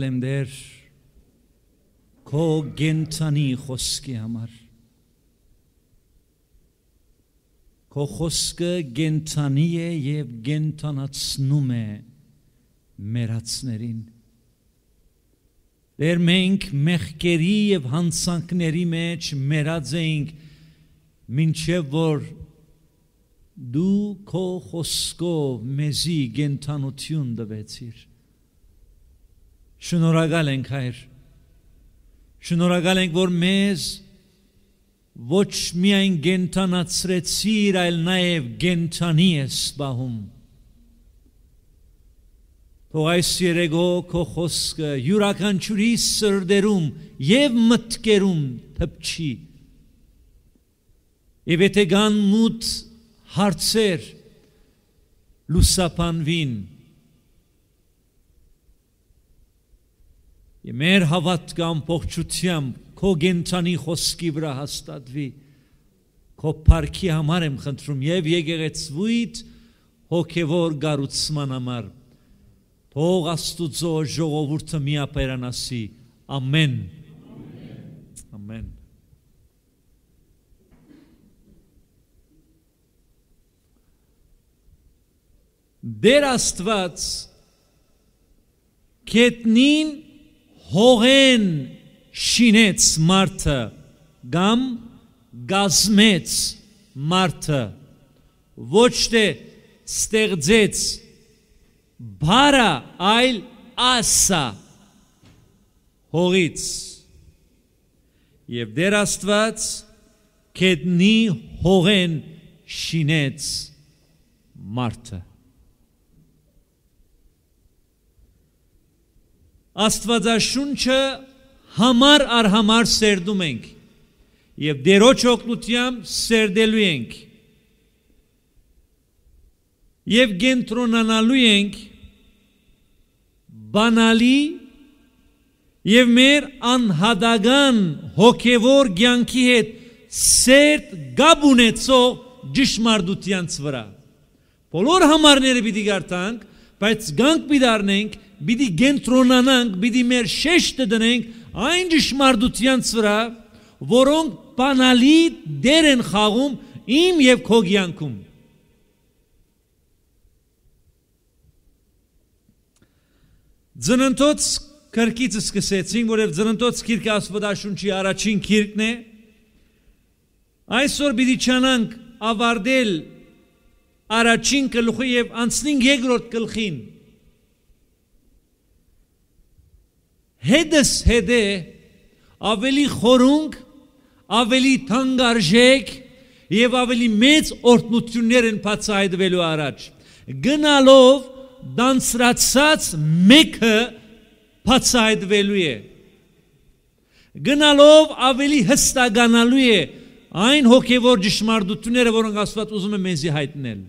շնորհակալ եմ դեր քո գենցանի խոսքի համար քո խոսքը գենցանի է եւ գենցանացնում է մերածներին Դեր մենք մեղքերի եւ հանցանքների մեջ մերած էինք մինչև որ դու քո խոսքով մեզի գենթանություն տվեցիր Շնորհակալ ենք հայր։ Շնորհակալ ենք, որ մեզ ոչ միայն գենտանացրեցիր, այլ նաև գենտանի ես բահում։ Թող այս երեգո քո խոսքը յուրաքանչյուրի սրդերում եւ մտքերում թփչի։ Եվ եթե կան մութ հարցեր լուսապանվին Եվ մեր հավատքը ամբողջությամբ քո գենցանի խոսքի վրա հաստատվի։ Քո парքի համար եմ խնդրում եւ եկեղեցուիդ հոգևոր գառուցման համար։ Թող Աստուծո ժողովուրդը միապերանասի։ Ամեն։ Ամեն։ Դեր Աստված գետնին հողեն շինեց մարդը կամ գազմեց մարդը ոչ թե ստեղծեց բարա այլ ասա հողից եւ դեր աստված կետնի հողեն շինեց մարդը Աստվածաշունչը համար արհամար սերդում ենք եւ դերոջ օգնությամբ սերդելու ենք եւ գենտրոնանալու ենք բանալի եւ մեր անհադական հոգեվոր ցանկի հետ սերտ գաբ ունեցող ճշմարտությանց վրա բոլոր համարները պիտի գարտանք բայց գանք պիտի դառնենք պիտի գենտրոնանանք, պիտի մեր շեշտը դնենք այն ճշմարտությանց վրա, որոնք բանալի դեր են խաղում իմ եւ քո կյանքում։ Ձնընտոց քրկից սկսեցինք, որև ձնընտոց քիրքը Աստվածաշունչի առաջին քիրքն է։ Այսօր պիտի ճանանք ավարտել առաջին գլխի եւ անցնենք երկրորդ գլխին։ գլխին Հետս հետե ավելի խորունգ, ավելի թանկարժեք եւ ավելի մեծ օրտնություններ են բացահայտվելու առաջ։ Գնալով դանսրացած մեկը բացահայտվելու է։ Գնալով ավելի հստականալու է այն հոգևոր ճշմարտությունները, որոնք Աստված ուզում է մեզի հայտնել։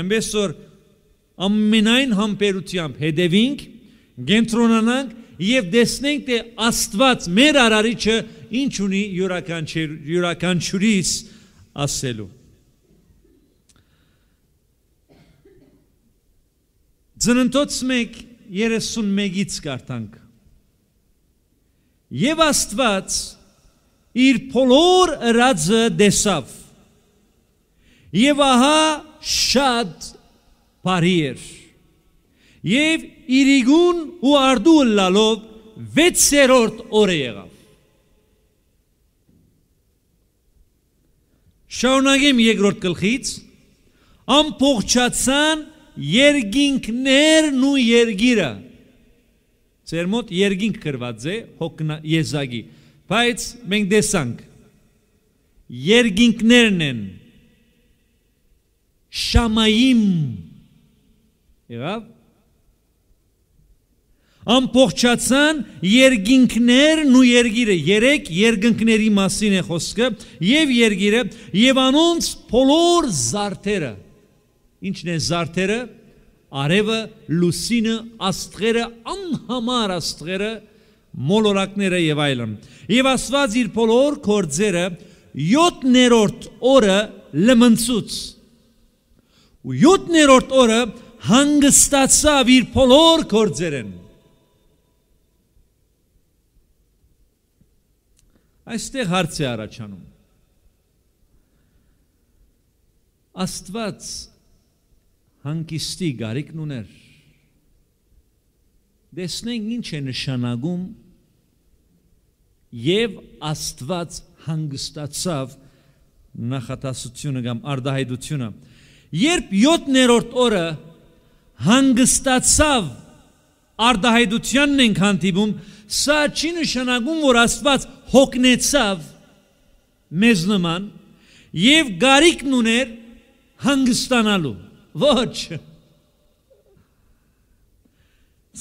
Այնպես որ ամենայն համբերությամբ հետևինք գենտրոնանանք եւ տեսնենք թե Աստված մեր արարիչը ինչ ունի յուրաքանչյուր յուրաքանչյուրիս ասելու։ Ձննտոց 1:31-ից կարդանք։ Եվ Աստված իր փոլոր ըրածը տեսավ։ Եվ ահա շատ բարի էր եւ իրիգուն ու արդու լալով 6-րդ օրը եղավ։ Շառնագեմ երկրորդ գլխից ամփոխչացան երգինքներն ու երգիրը։ Ձեր մոտ երգինք գրված է հոգնա եզակի, բայց մենք տեսանք երգինքներն են շամայիմ եղավ ամբողջացան երգինքներն ու երգիրը երեք երգնքների մասին է խոսքը եւ երգիրը եւ անոնց բոլոր զարդերը ինչն է զարդերը արևը լուսինը աստղերը անհամար աստղերը մոլորակները եւ այլն եւ աստված իր բոլոր կորձերը 7-րդ օրը լմնցուց ու 7-րդ օրը հանգստացավ իր բոլոր կորձերեն Այստեղ հարց է առաջանում։ Աստված հանգիստի գարիկն ուներ։ Դեսնենք ինչ է նշանակում եւ Աստված հանգստացավ նախատասությունը կամ արդահայտությունը։ Երբ 7-րդ օրը հանգստացավ արդահայտությանն ենք հանդիպում, սա չի նշանակում, որ Աստված հոգնեցավ մեզ նման եւ գարիկն ուներ հանգստանալու ոչ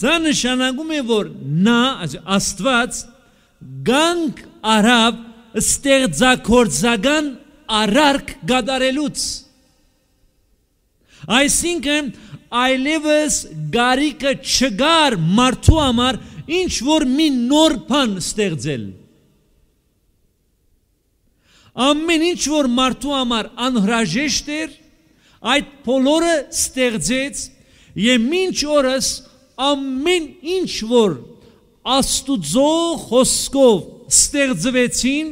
Սա նշանակում է որ նա Աստված գանք արավ ստեղծագործական արարք գդարելուց Այսինքն այլևս գարիկը չգար մարդու համար ինչ որ մի նոր բան ստեղծել ամեն ինչ որ մարդու համար անհրաժեշտ էր, այդ բոլորը ստեղծեց եւ մինչ օրս ամեն ինչ որ Աստուծո խոսքով ստեղծվեցին,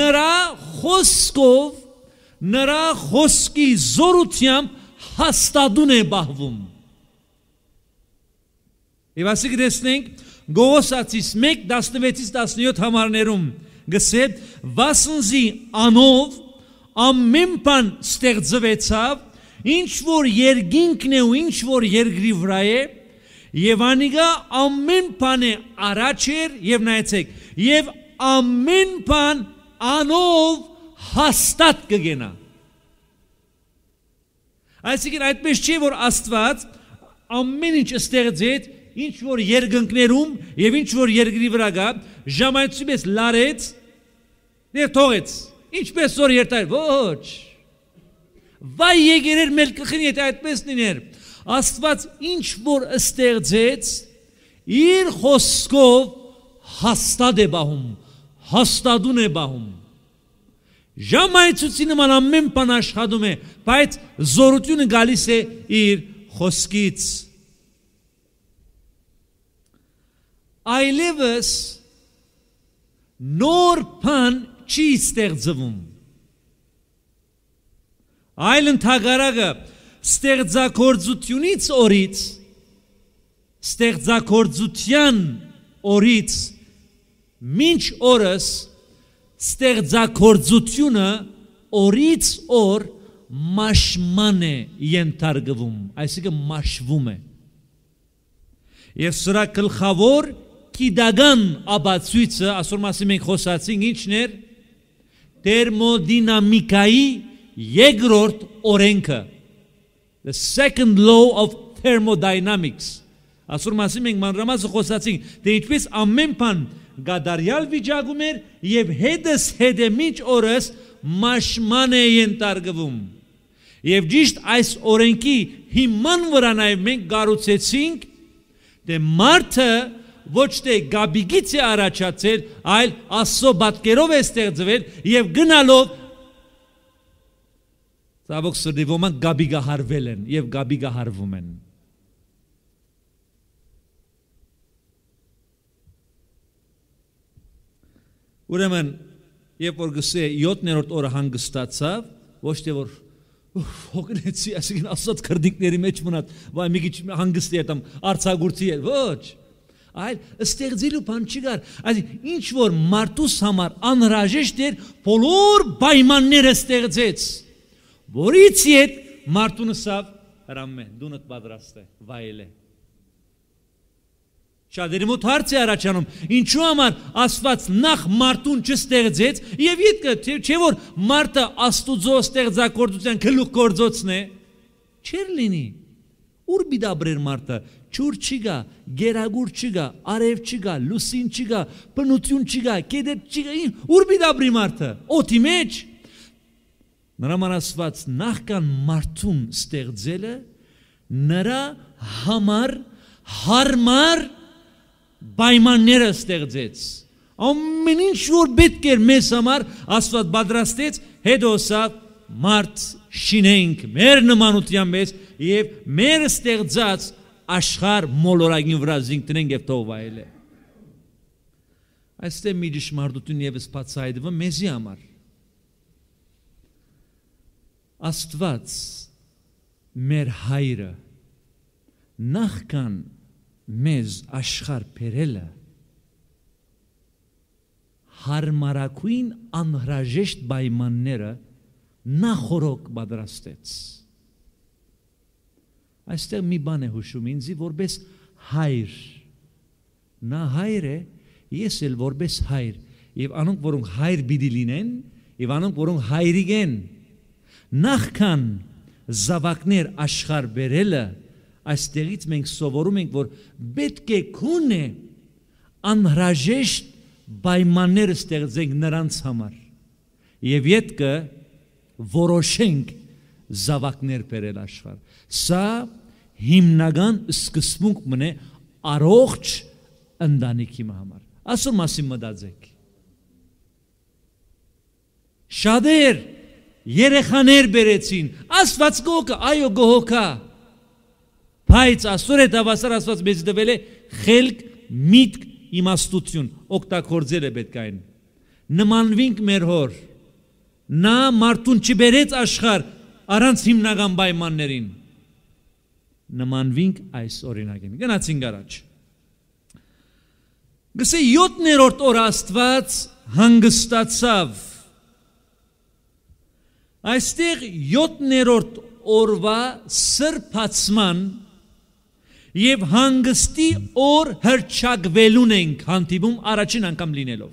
նրա խոսքով, նրա խոսքի զորությամբ հաստատուն է բահվում։ Եվ ասիկ դեսնենք Գողոսացիս 1:16-ից 17 համարներում գսե վասնզի անով ամեն բան ստեղծվեցավ ինչ որ երկինքն է ու ինչ որ երկրի վրա է եւ անիգա ամեն բանը առաջ էր եւ նայեցեք եւ ամեն բան անով հաստատ կգենա այսինքն այդպես չի որ աստված ամեն ինչ ստեղծեց ինչ որ երկնքներում եւ ինչ որ երկրի վրա գա ժամացույց լարեց Եվ թողեց։ Ինչպես որ երթայր, ոչ։ Վայ եկեր էր մեր գլխին, եթե այդպես լիներ։ Աստված ինչ որ ստեղծեց, իր խոսքով հաստատ է բահում, հաստատուն է բահում։ Ժամայցուցի նման ամեն բան աշխատում է, բայց զորությունը գալիս է իր խոսքից։ Այլևս նոր բան չի ստեղծվում։ Այլ ընդհակարակը ստեղծագործությունից օրից ստեղծագործության օրից մինչ օրս ստեղծագործությունը օրից օր մաշման է ենթարկվում, այսինքն մաշվում է։ Եվ սրա գլխավոր կիդական աբացույցը, ասոր մասին մենք խոսացինք, ինչն էր, Թերմոդինամիկայի երկրորդ օրենքը the second law of thermodynamics ասոր մասին մենք մանրամասը խոսացինք դե ինչպես ամեն բան գադարյալ վիճակում էր եւ հետս հետե միջ օրս մաշման է ընտարգվում եւ ճիշտ այս օրենքի հիման վրա նաեւ մենք գառուցեցինք դե մարդը ոչ թե Գաբիգից է առաջացել, այլ Աստծո բատկերով է ստեղծվել եւ գնալով Ցավոք սրդի ոմանք Գաբիգա հարվել են եւ Գաբիգա հարվում են։ Ուրեմն, երբ որ գսե 7-րդ օրը հանգստացավ, ոչ թե որ հոգնեցի, այսինքն ասած քրդիկների մեջ մնաց, վայ մի քիչ հանգստի ետամ, արցագուրցի էր, ոչ այլ ստեղծելու բան չկար այսինքն ինչ որ մարդուս համար անհրաժեշտ էր բոլոր պայմանները ստեղծեց որից իդ մարդուն սավ հրամե դունդ պատրաստ է վայելե Շատերի մոտ հարց է առաջանում. Ինչու համար Աստված նախ մարդուն չստեղծեց եւ իդկը թե չէ որ մարդը Աստուծո ստեղծագործության գլուխ գործոցն է։ Չեր լինի։ Ուր մի դաբրեր մարդը, ճուր չի գա, գերագուր չի գա, արև չի գա, լուսին չի գա, բնություն չի գա, կեդետ չի գա, ուր մի դաբրի մարդը, օդի մեջ։ Նրա ասված նախքան մարդուն ստեղծելը նրա համար հարմար պայմանները ստեղծեց։ Ամեն ինչ որ պետք էր մեզ համար Աստված պատրաստեց, հետո սա մարդ շինենք մեր նմանության մեջ եւ մեր ստեղծած աշխարհ մոլորակին վրա զինք տնենք եւ թող վայելե։ Այստեղ մի դժմարտություն եւս բացայդվում մեզի համար։ Աստված մեր հայրը նախքան մեզ աշխարհ բերելը հարմարակույն անհրաժեշտ պայմանները նա խորոք պատրաստեց այստեղ մի բան է հուշում ինձի որպես հայր նա հայր է ես էլ որպես հայր եւ անոնք որոնք հայր պիտի լինեն եւ անոնք որոնք հայրիկ են նախքան զավակներ աշխարհ բերելը այստեղից մենք սովորում ենք որ պետք է քունե անհրաժեշտ պայմաններ ստեղծենք նրանց համար եւ յետքը որոշենք զավակներ բերել աշխարհ։ Սա հիմնական սկզբունք մնե առողջ ընտանիքի համար։ Ասո մասին մտածեք։ Շադեր երեխաներ բերեցին, Աստված գողը, այո գողա։ Բայց աստոր հետ հավասար Աստված մեզ տվել է խելք, միտք, իմաստություն, օգտագործել է պետք այն։ Նմանվինք մեր հոր Նա մարդուն չբերեց աշխարհ առանց հիմնական պայմաններին։ Նմանվինք այս օրինակին։ Գնացինք առաջ։ Գսե 7-րդ օր Աստված հանգստացավ։ Այստեղ 7-րդ օրվա սրբացման եւ հանգստի օր հրճակվելուն ենք հանդիպում առաջին անգամ լինելով։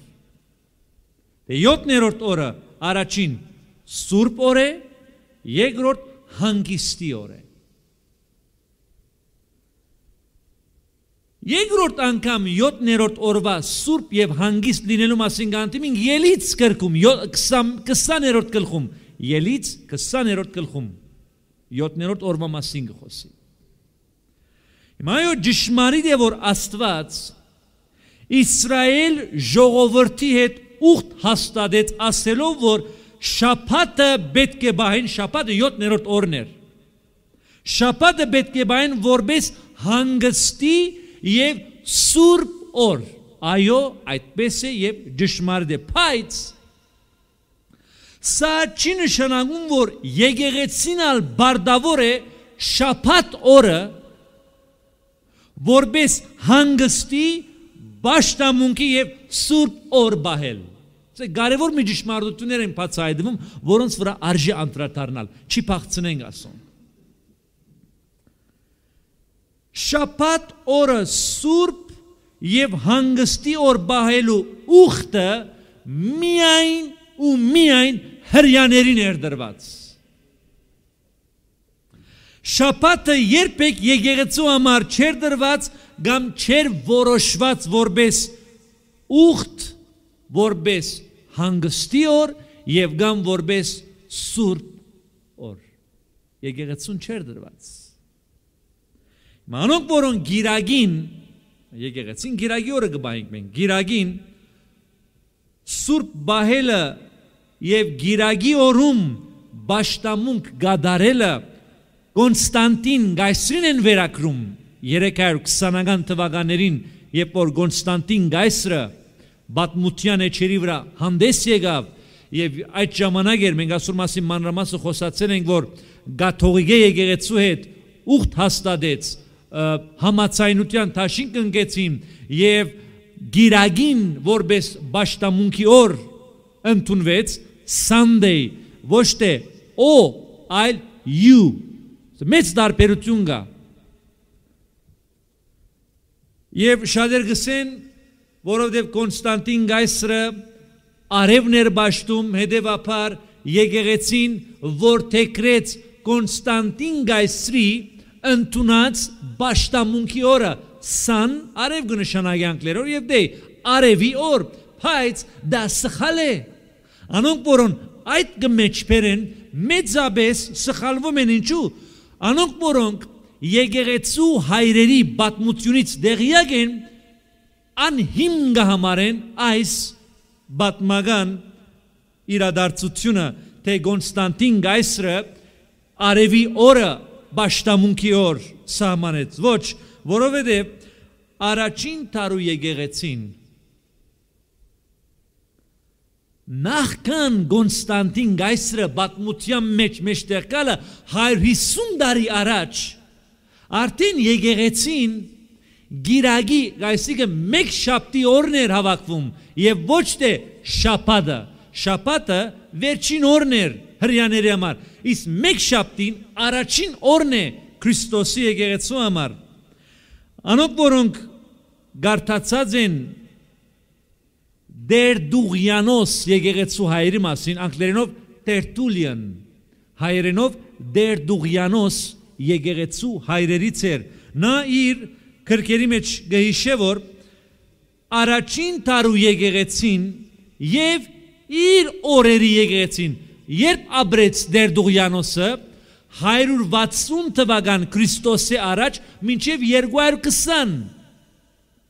Դե 7-րդ օրը որ առաջին Սուրբ օր է, երկրորդ հանգիստի օր է։ Երկրորդ անգամ 7-րդ օրվա Սուրբ եւ հանգիստ լինելու մասին գանտիմին ելից գրքում 20-րդ գլխում, ելից 20-րդ գլխում 7-րդ օրվա մասին գխոսի։ Հիմա այո ճշմարիտ է որ Աստված Իսրայել ժողովրդի հետ ուխտ հաստատեց ասելով, որ շապատը պետք է բահեն, շապատը 7-րդ օրն էր։ Շապատը պետք է բահեն որպես հանգստի եւ սուրբ օր։ Այո, այդպես է եւ ճշմարիտ է։ Բայց սա չի նշանակում, որ եկեղեցին ալ բարդավոր է շապատ օրը որպես հանգստի բաշտամունքի եւ սուրբ օր բահել։ Սա կարևոր միջիշմարդություններ են բացահայտվում, որոնց վրա արժի անդրադառնալ։ Չի փախցնենք ասում։ Շաբաթ օրը սուրբ եւ հանգստի օր բահելու ուխտը միայն ու միայն հрьяաներին էր դրված։ Շաբաթը երբեք եկեղեցու համար չէր դրված, եր կամ չեր որոշված որպես ուխտ, որպես հանգստի օր եւ կամ որպես սուրբ օր։ Եկեղեցուն չեր դրված։ Մանոնք որոնք գիրագին եկեղեցին գիրագի օրը գբայինք մենք գիրագին սուրբ բահելը եւ գիրագի օրում աշտամունք գադարելը Կոնստանտին գայսրին են վերակրում 320-ական թվականներին, երբ որ Կոնստանտին Գայսրը բատմության էջերի վրա հանդես եկավ եւ այդ ժամանակ էր մենք այսօր մասին մանրամասը խոսացել ենք, որ Գաթողիկե եկեղեցու հետ ուխտ հաստատեց համացայնության ճաշին կնկեցին եւ գիրագին որպես աշտամունքի օր ընդունվեց Sunday ոչ թե O այլ U մեծ դարբերություն կա դա Եվ շատեր գսեն, որովհետև Կոնստանտին Գայսրը արևներ ճաշտում հետևաբար եկեղեցին որ թեկրեց Կոնստանտին Գայսրի ընդունած ճաշտամունքի օրը սան արև կնշանակի անգլերով եւ դե արևի օր բայց դա սխալ է անոնք որոն այդ գմեջբերեն մեծապես սխալվում են ինչու անոնք որոնք եկեղեցու հայրերի բատմությունից դեղյակ են անհիմն կհամարեն այս բատմական իրադարձությունը թե Կոնստանտին Գայսրը արևի օրը աշտամունքի օր սահմանեց ոչ որովհետև առաջին տարու եկեղեցին նախքան Կոնստանտին Գայսրը բատմության մեջ մեջտեղ կալը 150 տարի առաջ Արդեն եկեղեցին գիրագի, այսինքն մեկ շաբթի օրն էր հավաքվում եւ ոչ թե շաբաթը։ Շաբաթը վերջին օրն էր հрьяաների համար։ Իսկ մեկ շաբթին առաջին օրն է Քրիստոսի եկեղեցու համար։ Անոնք որոնք գարտացած են Դերդուղյանոս եկեղեցու հայերի մասին, անգլերենով Tertullian, հայերենով Դերդուղյանոս եկեղեցու հայրերից էր։ Նա իր քրկերի մեջ գհիշե որ առաջին տարու եկեղեցին եւ իր օրերի եկեղեցին, երբ ապրեց Դերդուղյանոսը 160 թվական Քրիստոսի առաջ մինչև 220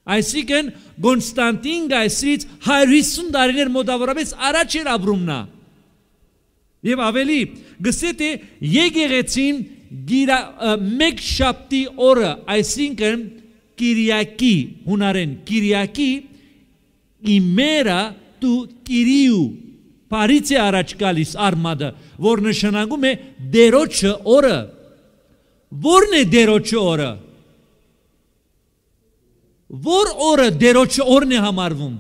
Այսինքն Կոնստանտին Գայսից 150 տարիներ մոտավորապես առաջ էր ապրում նա։ Եվ ավելի, գսե թե եկեղեցին գիրա մեկ շաբթի օրը, այսինքն Կիրիակի, հունարեն Կիրիակի իմերա դու Կիրիու Փարիցի առաջ գալիս արմատը, որ նշանակում է դերոջը օրը։ Որն է դերոջը օրը։ Որ օրը դերոջը օրն է համարվում։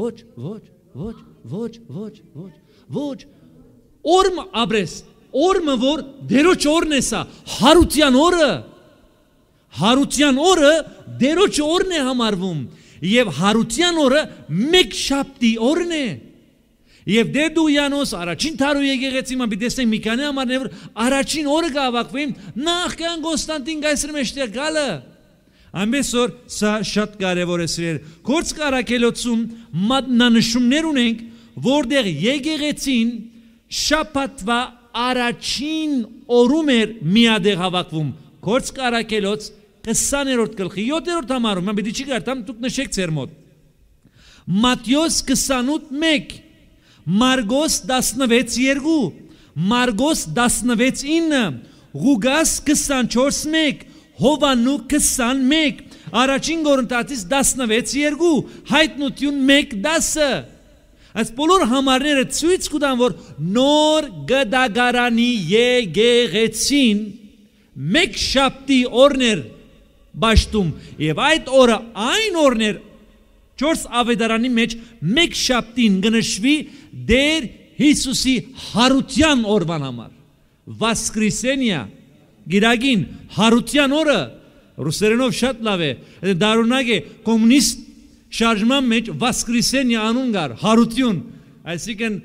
Ոչ, ոչ, ոչ, ոչ, ոչ, ոչ, ոչ։ Օրը ապրես օրը որ դերոջ օրն է սա հարության օրը հարության օրը դերոջ օրն է համարվում եւ հարության օրը մեկ շաբթի օրն է Եվ դե դու Յանոս առաջին թարու եկեղեցի մը դեսեն մի քանի համարն է որ առաջին օրը կհավաքվեն նախքան Կոստանտին գայսրի մեջտեղ գալը Ամեսօր սա շատ կարևոր է սիրել։ Գործ կարակելոցում մատնանշումներ ունենք, որտեղ եկեղեցին շապատվա առաջին օրում էր միադեղ հավաքվում գործ կարակելոց 20-րդ գլխի 7-րդ համարում մենք պիտի չգարտամ դուք նշեք ձեր մոտ Մատթեոս 28:1 Մարգոս 16:2 Մարգոս 16:9 Ղուգաս 24:1 Հովանու 21 Առաջին Կորինթացից 16:2 Հայտնություն 1:10 Այս բոլոր համարները ցույց կտան, որ նոր գդագարանի եկեղեցին մեկ շաբթի օրներ ճաշտում եւ այդ օրը այն օրներ 4 ավետարանի մեջ մեկ շաբթին գնշվի դեր Հիսուսի հարության օրվան համար Վասկրիսենիա գիրագին հարության օրը ռուսերենով շատ լավ է դարունակ է կոմունիստ շարժման մեջ Վասկրիսենի անուն կար, հարություն, այսինքն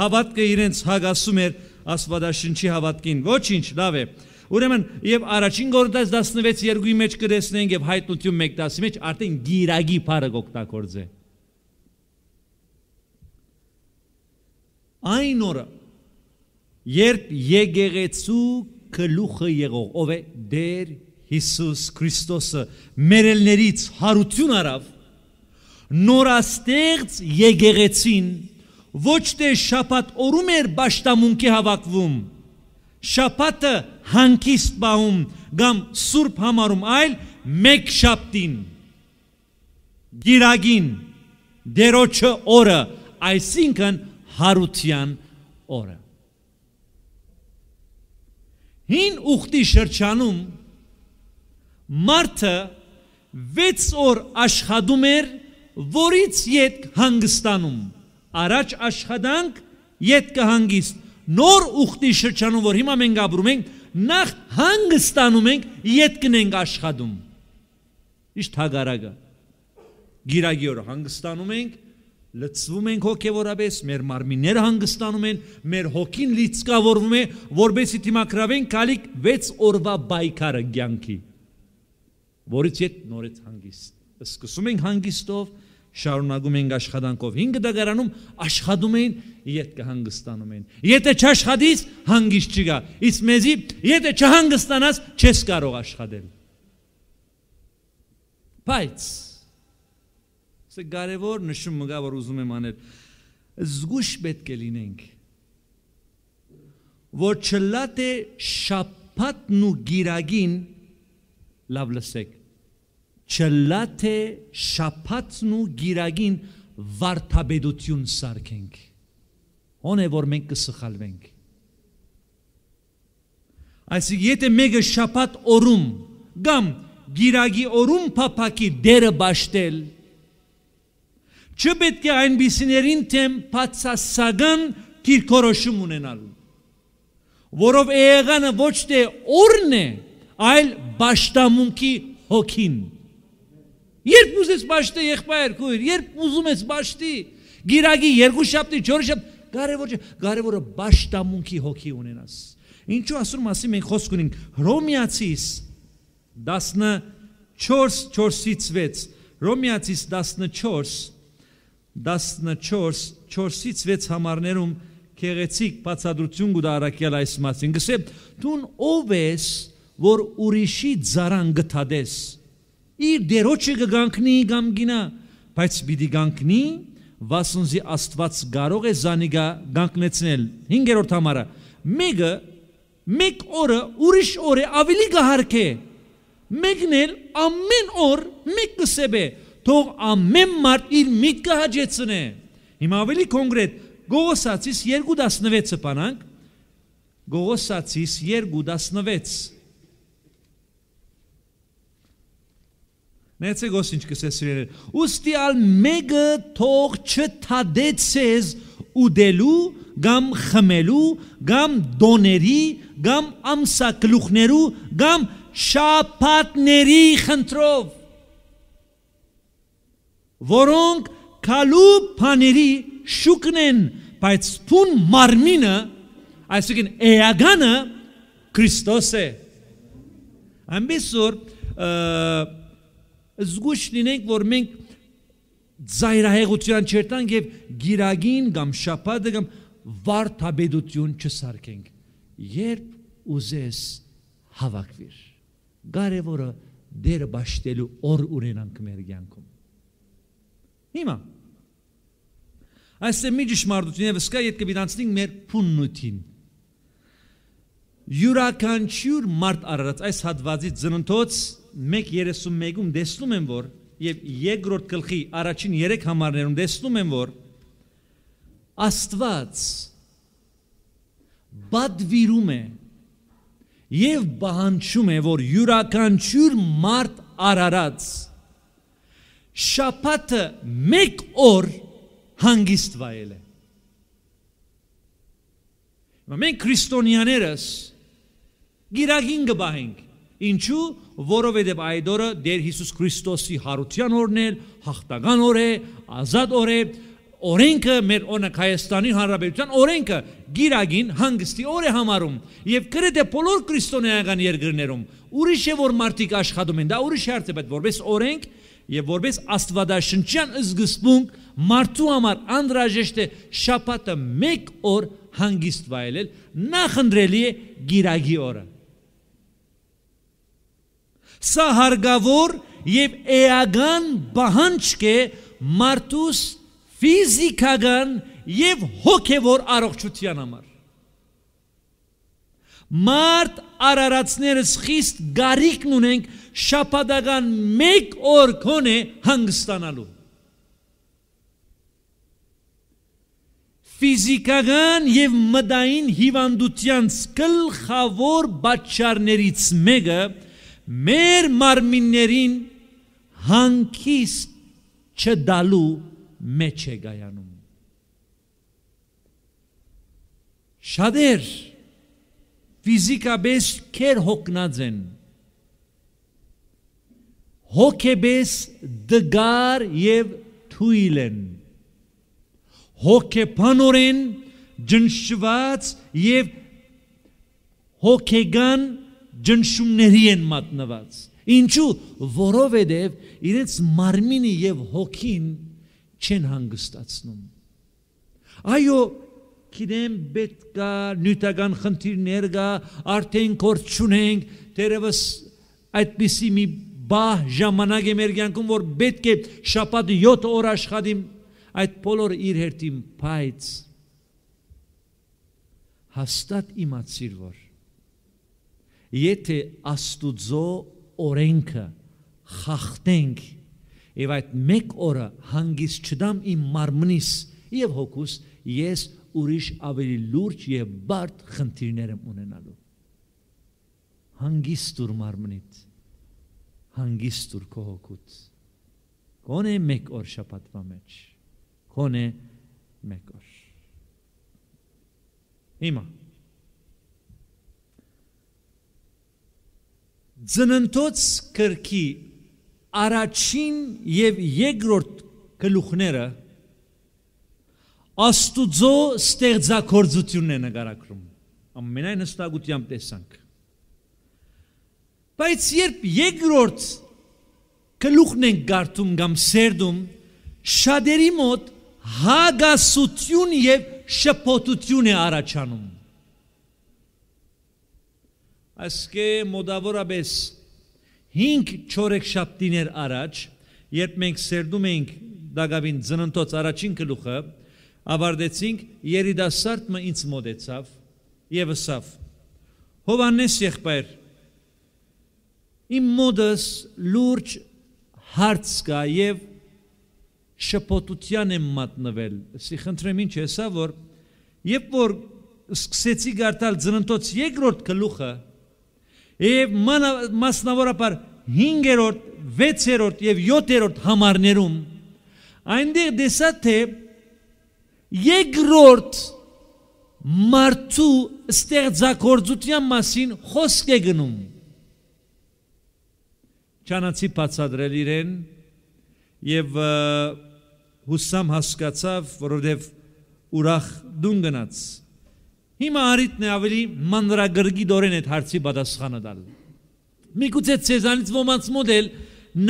հավատքը իրենց հագասում էր Աստվածաշնչի հավատքին։ Ոչինչ, լավ է։ Ուրեմն եւ առաջին Կորինթաց 16 երկուի մեջ գրեսնենք եւ Հայտնություն 1:10-ի մեջ արդեն գիրագի բառը օգտագործ է։ Այն օրը երբ եկեղեցու գլուխը եղող ով է դեր Հիսուս Քրիստոսը մերելներից հարություն արավ նորաստեղծ եկեղեցին ոչ թե շաբաթ օրում էր աշտամունքի հավաքվում շաբաթը հանգիստ բաում կամ սուրբ համարում այլ մեկ շաբթին գիրագին դերոչը օրը այսինքն հարության օրը հին ուխտի շրջանում մարդը 6 օր աշխատում էր որից ետ հանգստանում, առաջ աշխատանք ետ կհանգիստ, նոր ուխտի շրջանում, որ հիմա մենք ապրում ենք, նախ հանգստանում ենք, ետ կնենք աշխատում։ Իշտ հագարագը։ Գիրագի օր հանգստանում ենք, լծվում ենք հոգևորապես, մեր մարմինները հանգստանում են, մեր հոգին լիցկավորվում է, որբեսի թիմակրավենք կալիք 6 օրվա բայկարը կյանքի, որից ետ նորից հանգիստ։ Սկսում ենք հանգիստով, շարունակում էին աշխատանքով։ 5 դագարանում աշխատում էին, իդ կհանգստանում էին։ Եթե չաշխատից, հանգիստ չկա։ Իսկ մեզի, եթե չհանգստանաս, չես կարող աշխատել։ Բայց սա կարևոր նշում մը որ ուզում եմ անել։ Զգուշ պետք է լինենք, որ չլատե շապատն ու գիրագին լավ լսեք չլաթե շապածն ու գիրագին վարդապետություն սարքենք։ Ոնե որ մենք կսխալվենք։ Այսինքն եթե մեկը շապատ օրում կամ գիրագի օրում փապակի դերը ճաշտել չպետք է այնbիսիներին թեմ բացասական դիրքորոշում ունենալու որով եղանը ոչ թե օրն է այլ ճաշտամունքի հոգին է Երբ ուզես ճաշտի եղբայր քույր, երբ ուզում ես ճաշտի, գիրագի երկու շաբթի, չորս շաբթ, կարևոր չէ, կարևորը ճաշտամունքի հոգի ունենաս։ Ինչու ասում ասի մենք խոսք ունենք Հռոմեացիս 14:4-ից 6 Հռոմեացիս 14 14:4-ից 6 համարներում քեղեցիկ բացադրություն գուտա առակել այս մասին։ Գսե, դուն ով ես, որ ուրիշի ծարան գտածես իր դերոջը կգանքնի կամ գինա, բայց պիտի գանքնի, վասունզի Աստված կարող է զանիգա գանքնեցնել։ 5-րդ համարը։ Մեկը մեկ օրը ուրիշ օրը ավելի գահարքե։ Մեկն էլ ամեն օր մեկ կսեբե, թող ամեն մարդ իր միտքը հաջեցնե։ Հիմա ավելի կոնկրետ Գողոսացիս 2:16-ը բանանք։ Գողոսացիս 2:16 Նայեցեք ոս ինչ կսես սիրելը։ Ոստի ալ մեգը թող չթադեցես ուդելու կամ խմելու կամ դոների կամ ամսակլուխներու կամ շապատների խնդրով որոնք քալու փաների շուկն են բայց փուն մարմինը այսինքն էագանը Քրիստոս է ամբիսուր զգուշ լինենք, որ մենք ծայրահեղության չերտանք եւ գիրագին կամ շապատը կամ վարդաբեդություն չսարքենք։ Երբ ուզես հավաքվիր։ Կարևորը դեր ճաշտելու օր ունենանք մեր կյանքում։ Հիմա այս միջիշ մարդությունը վսկա իդ կվիրանցնենք մեր փուննութին։ Յուրաքանչյուր մարդ արարած այս հատվածի ծննդոց 1:31-ում տեսնում եմ, որ եւ երկրորդ գլխի առաջին 3 համարներում տեսնում եմ, որ Աստված բադվիրում է եւ բանջում է, որ յուրաքանչյուր մարդ արարած շապաթը մեկ օր հանգիստ վայել է։ Մենք քրիստոնյաներս գիրագին գբահենք Ինչու, որովհետև այդ օրը Տեր Հիսուս Քրիստոսի հարության օրն է, հաղթական օր է, ազատ օր է, օրենքը մեր օրնակ Հայաստանի Հանրապետության օրենքը գիրագին հանգստի օր է համարում եւ գրեթե բոլոր քրիստոնեական երկրներում ուրիշ է որ մարդիկ աշխատում են դա ուրիշ հարց է բայց որպես օրենք եւ որպես աստվածաշնչյան սկզբունք մարդու համար անդրաժեշտ է շաբաթը 1 օր հանգիստ վայելել նախնդրելի է գիրագի օրը Սա հարգավոր եւ էական բանջկ է մարդուս ֆիզիկական եւ հոգեվոր առողջության համար։ Մարդ արարածներս խիստ գարիկն ունենք շապադական մեկ օր կոնե հանգստանալու։ ֆիզիկական եւ մտային հիվանդության գլխավոր պատճառներից մեկը մեր մարմիններին հանգիստ չդալու մեջ է գայանում։ Շատեր ֆիզիկապես կեր հոգնած են։ Հոգեբես դգար եւ թույլ են։ Հոգեբանորեն ջնշված եւ հոգեգան ջնշումների են մատնված։ Ինչու, որովհետև իրենց մարմինը եւ հոգին չեն հանգստացնում։ Այո, գիտեմ պետք է նյութական խնդիրներ կա, արդեն կորց չունենք, դերևս այդպիսի մի բահ ժամանակ է մեր կյանքում, որ պետք է շաբաթը 7 օր աշխատիմ այդ բոլոր իր հերթին, բայց հաստատ իմացիր որ Եթե Աստուծո օրենքը խախտենք եւ այդ մեկ օրը հանգիստ չդամ իմ մարմնիս եւ հոգուս, ես ուրիշ ավելի լուրջ եւ բարդ խնդիրներ եմ ունենալու։ Հանգիստ ուր մարմնից, հանգիստ ուր քո հոգուց։ Կոնե մեկ օր շաբաթվա մեջ։ Կոնե մեկ օր։ Հիմա Ձնընթոց քրքի առաջին եւ երկրորդ գլուխները Աստուծո ստեղծագործությունն է նկարագրում։ Ամենայն հստակությամբ տեսանք։ Բայց երբ երկրորդ գլուխն են գարտում կամ սերդում, շադերի մոտ հագասություն եւ շփոթություն է առաջանում։ Այսկե մոդավորապես 5 չորեքշաբթիներ առաջ, երբ մենք սերդում էինք Դագավին ծննդոց առաջին գլուխը, ավարտեցինք, երիտասարդը ինձ մոտեցավ եւ ասավ. Հովանես եղբայր, իմ մոդս լուրջ հարց կա եւ շփոթության եմ մատնվել։ Սի խնդրեմ ինչ էսա որ երբ որ սկսեցի գարտալ ծննդոց երկրորդ գլուխը եւ մասնավորապես 5-րդ, 6-րդ եւ 7-րդ համարներում այնտեղ դեսա թե երկրորդ մարդու ստեղծագործության մասին խոսք է գնում։ Չանացի բացադրել իրեն եւ հուսամ հասկացավ, որովհետեւ ուրախ դուն գնաց Հիմա արիտն է ավելի մանրագրգի դորեն այդ հարցի պատասխանը տալ։ Միգուցե ցեզանից ոմանց մոտ էլ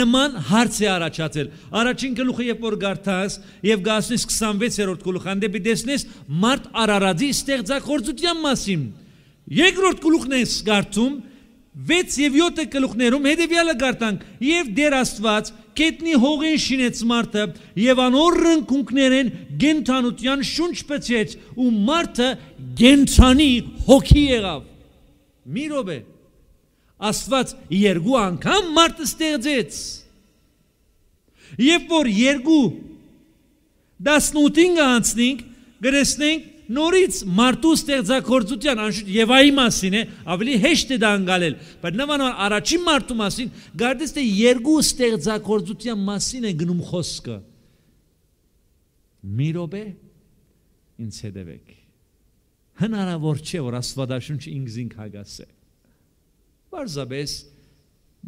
նման հարց է առաջացել։ Առաջին գլուխը երբ որ գարթաս եւ գասնես 26-րդ գլուխան դեպի դեսնես մարդ Արարադի ստեղծագործության մասին։ Երկրորդ գլուխն է գարթում 6 եւ 7 գլուխներում հետեւյալը գարտանք եւ դեր Աստված կետնի հողին շինեց մարդը եւ անոր ռնկունքներեն գենթանության շունչ պծեց ու մարդը գենթանի հոգի եղավ։ Մի ռոբե Աստված երկու անգամ մարդը ստեղծեց։ Երբ որ երկու 18-ին անցնենք, գրեսնենք նորից մարդու ստեղծագործության անշուտ Եվայի մասին է, ավելի հեշտ է դա անցալել, բայց նմանորեն առաջին մարդու մասին գարդես թե երկու ստեղծագործության մասին է գնում խոսքը։ Մի րոպե ինձ հետևեք։ Հնարավոր չէ, որ Աստվածաշունչը ինքս ինք հագասե։ Բարձաբես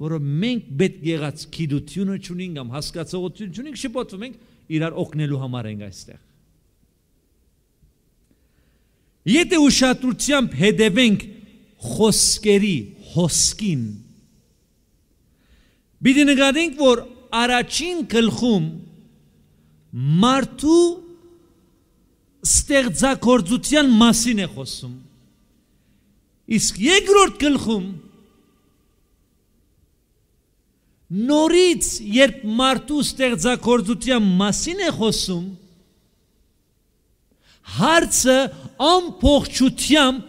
որը մենք պետք եղած գիտությունը ճունենք կամ հասկացողություն ճունենք շփոթվում ենք իրար օգնելու համար ենք այստեղ Եթե ուշադրությամբ հետևենք խոսքերի հոսքին, Բիդի նկատենք, որ առաջին գլխում մարդու ստեղծագործության մասին է խոսում։ Իսկ երկրորդ գլխում նորից երբ մարդու ստեղծագործության մասին է խոսում, հարցը ամփոխչությամբ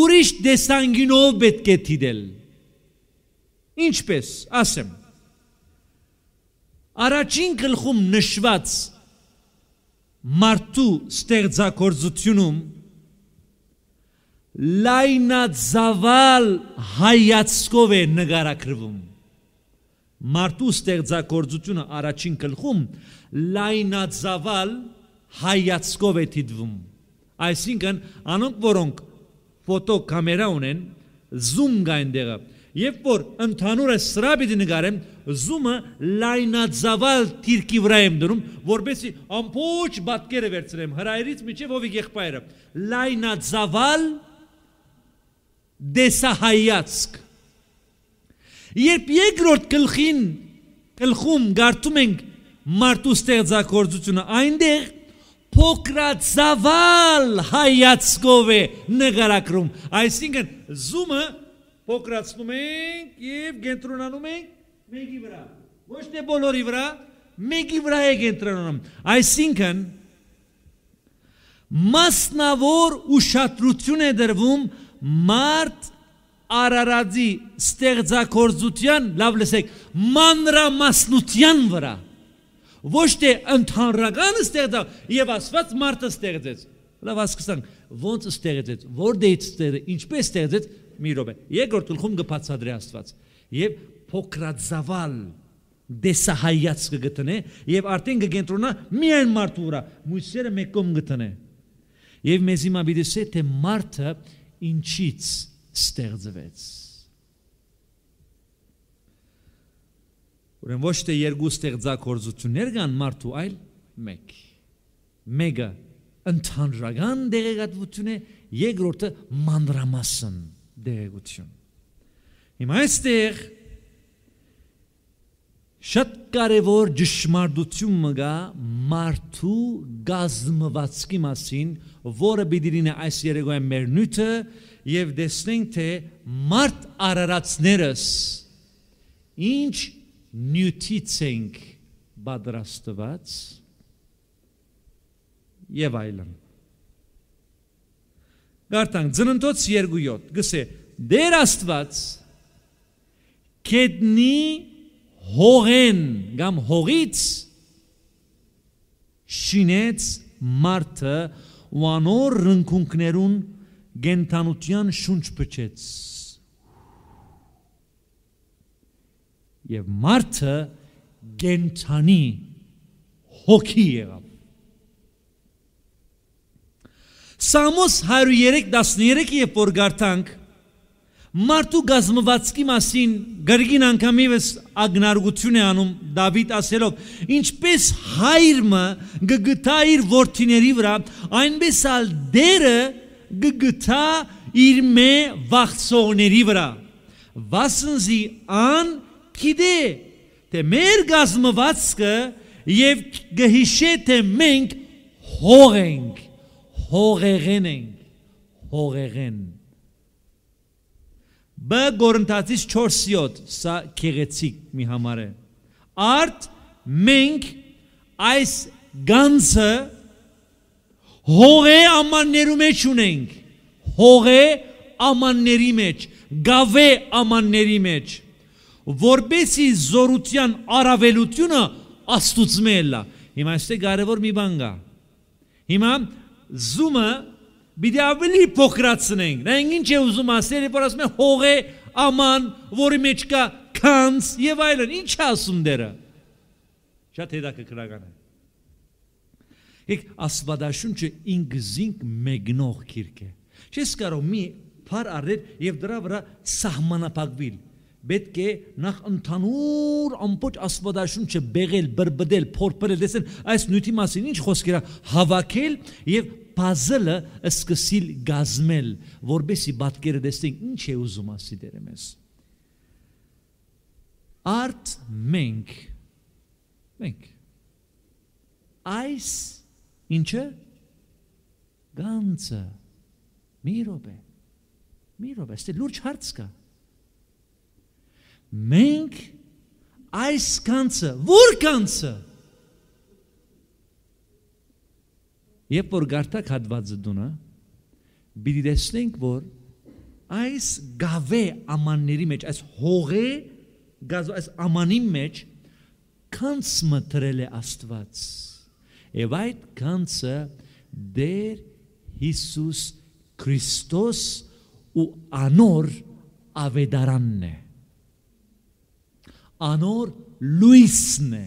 ուրիշ տեսանկյունով պետք է դիտել։ Ինչպես, ասեմ։ Առաջին գլխում նշված մարդու ստեղծագործությունում լայնածավալ հայացքով է նկարագրվում։ Մարդու ստեղծագործությունը առաջին գլխում լայնածավալ հայացքով հայացքով է դիտվում։ Այսինքն անոնք որոնք ֆոտո կամերա ունեն, զում կային դեղը։ Եվ որ ընդհանուրը սրա պիտի նկարեմ, զումը լայնաձավալ թիրքի վրա եմ դնում, որբեսի ամբողջ բատկերը վերցնեմ, հրայրից միջև ովի եղբայրը։ Լայնաձավալ դեսահայացք։ Երբ երկրորդ գլխին գլխում գարտում ենք մարդու ստեղծագործությունը, այնտեղ փոքրացավալ հայացքով է նկարագրում այսինքն զումը փոքրացնում ենք եւ կենտրոնանում ենք մեկի վրա ոչ թե բոլորի վրա մեկի վրա է կենտրոնանում այսինքն մասնավոր ուշադրություն է դրվում մարդ Արարածի ստեղծագործության լավ լսեք մանրամասնության վրա ոչ թե ընդհանրականը ստեղծավ եւ Աստված մարդը ստեղծեց։ Լավ ասկսանք, ո՞նց ստեղծեց, որտեղից ստեղծեց, ինչպես ստեղծեց մի ռոբե։ Երկրորդ գլխում կբացադրի Աստված եւ փոքրաձավալ դեսահայաց կգտնե եւ արդեն կգենտրոնա միայն մարդու վրա, մույսերը մեկ կողմ գտնե։ Եվ մեզի մաբիդեսե թե մարդը ինչից ստեղծվեց Ուրեմն ոչ թե երկու ստեղծագործություններ կան մարդու, այլ մեկ։ Մեկը ընդհանրական դեղեկատվություն է, երկրորդը մանրամասն դեղեկություն։ Հիմա այստեղ շատ կարևոր ճշմարտություն մգա մարդու գազմվածքի մասին, որը պիտի լինի այս երեգոյն մեր նյութը եւ տեսնենք թե մարդ արարածներս ինչ նյութից ենք պատրաստված եւ այլն։ Գարտանք ծննդոց 2:7 գսե Դեր Աստված կետնի հողեն կամ հողից շինեց մարդը ու անոր ռնկունքներուն գենտանության շունչ փչեց եւ մարդը գենթանի հոգի եղավ Սամոս 103:13 երբ որ գարտանք մարդու գազմվածքի մասին գրգին անգամիվս ագնարգություն է անում Դավիթ ասելով ինչպես հայրը գգտա իր որդիների վրա այնպես ալ դերը գգտա իր մե վախցողների վրա վասնզի ան գիտե թե մեր գազմվածքը եւ գհիշե թե մենք հող ենք հողեղեն ենք հողեղեն Բ Գորնթացից 4:7 սա քեղեցիկ մի համար է արդ մենք այս գանցը հողե ամաններու մեջ ունենք հողե ամանների մեջ գավե ամանների մեջ որբեսի զորության արավելությունը աստուծմե էլա։ Հիմա այստեղ կարևոր մի բան կա։ Հիմա զումը պիտի ավելի փոքրացնենք։ Նրանք ինչ է ուզում ասել, որ ասում են հող է, աման, որի մեջ կա քանց եւ այլն։ Ինչ է ասում դերը։ Շատ հետաքրքրական է։ Եկ աստվածաշունչը ինգզինք մეგնող քիրք է։ Չես կարող մի փար առնել եւ դրա վրա սահմանապակվել պետք է նախ ընդհանուր ամբողջ աստվածաշունչը բեղել, բրբդել, փորփրել, դեսեն այս նյութի մասին ինչ խոսքեր հավաքել եւ puzzle-ը սկսիլ գազմել, որբեսի բատկերը դեսենք ինչ է ուզում ասի Տերը մեզ։ Արդ մենք մենք այս ինչը գանցը մի ռոպե մի ռոպե ստե լուրջ հարց կա Մենք այս կանցը, ո՞ր կանցը։ Երբ որ գարտակ հատվածը դունա, բիդի դեսնենք, որ այս գավե ամանների մեջ, այս հողե գազո այս ամանի մեջ կանցը դրել է Աստված։ Եվ այդ կանցը դեր Հիսուս Քրիստոս ու անոր ավետարանն է անոր լույսն է։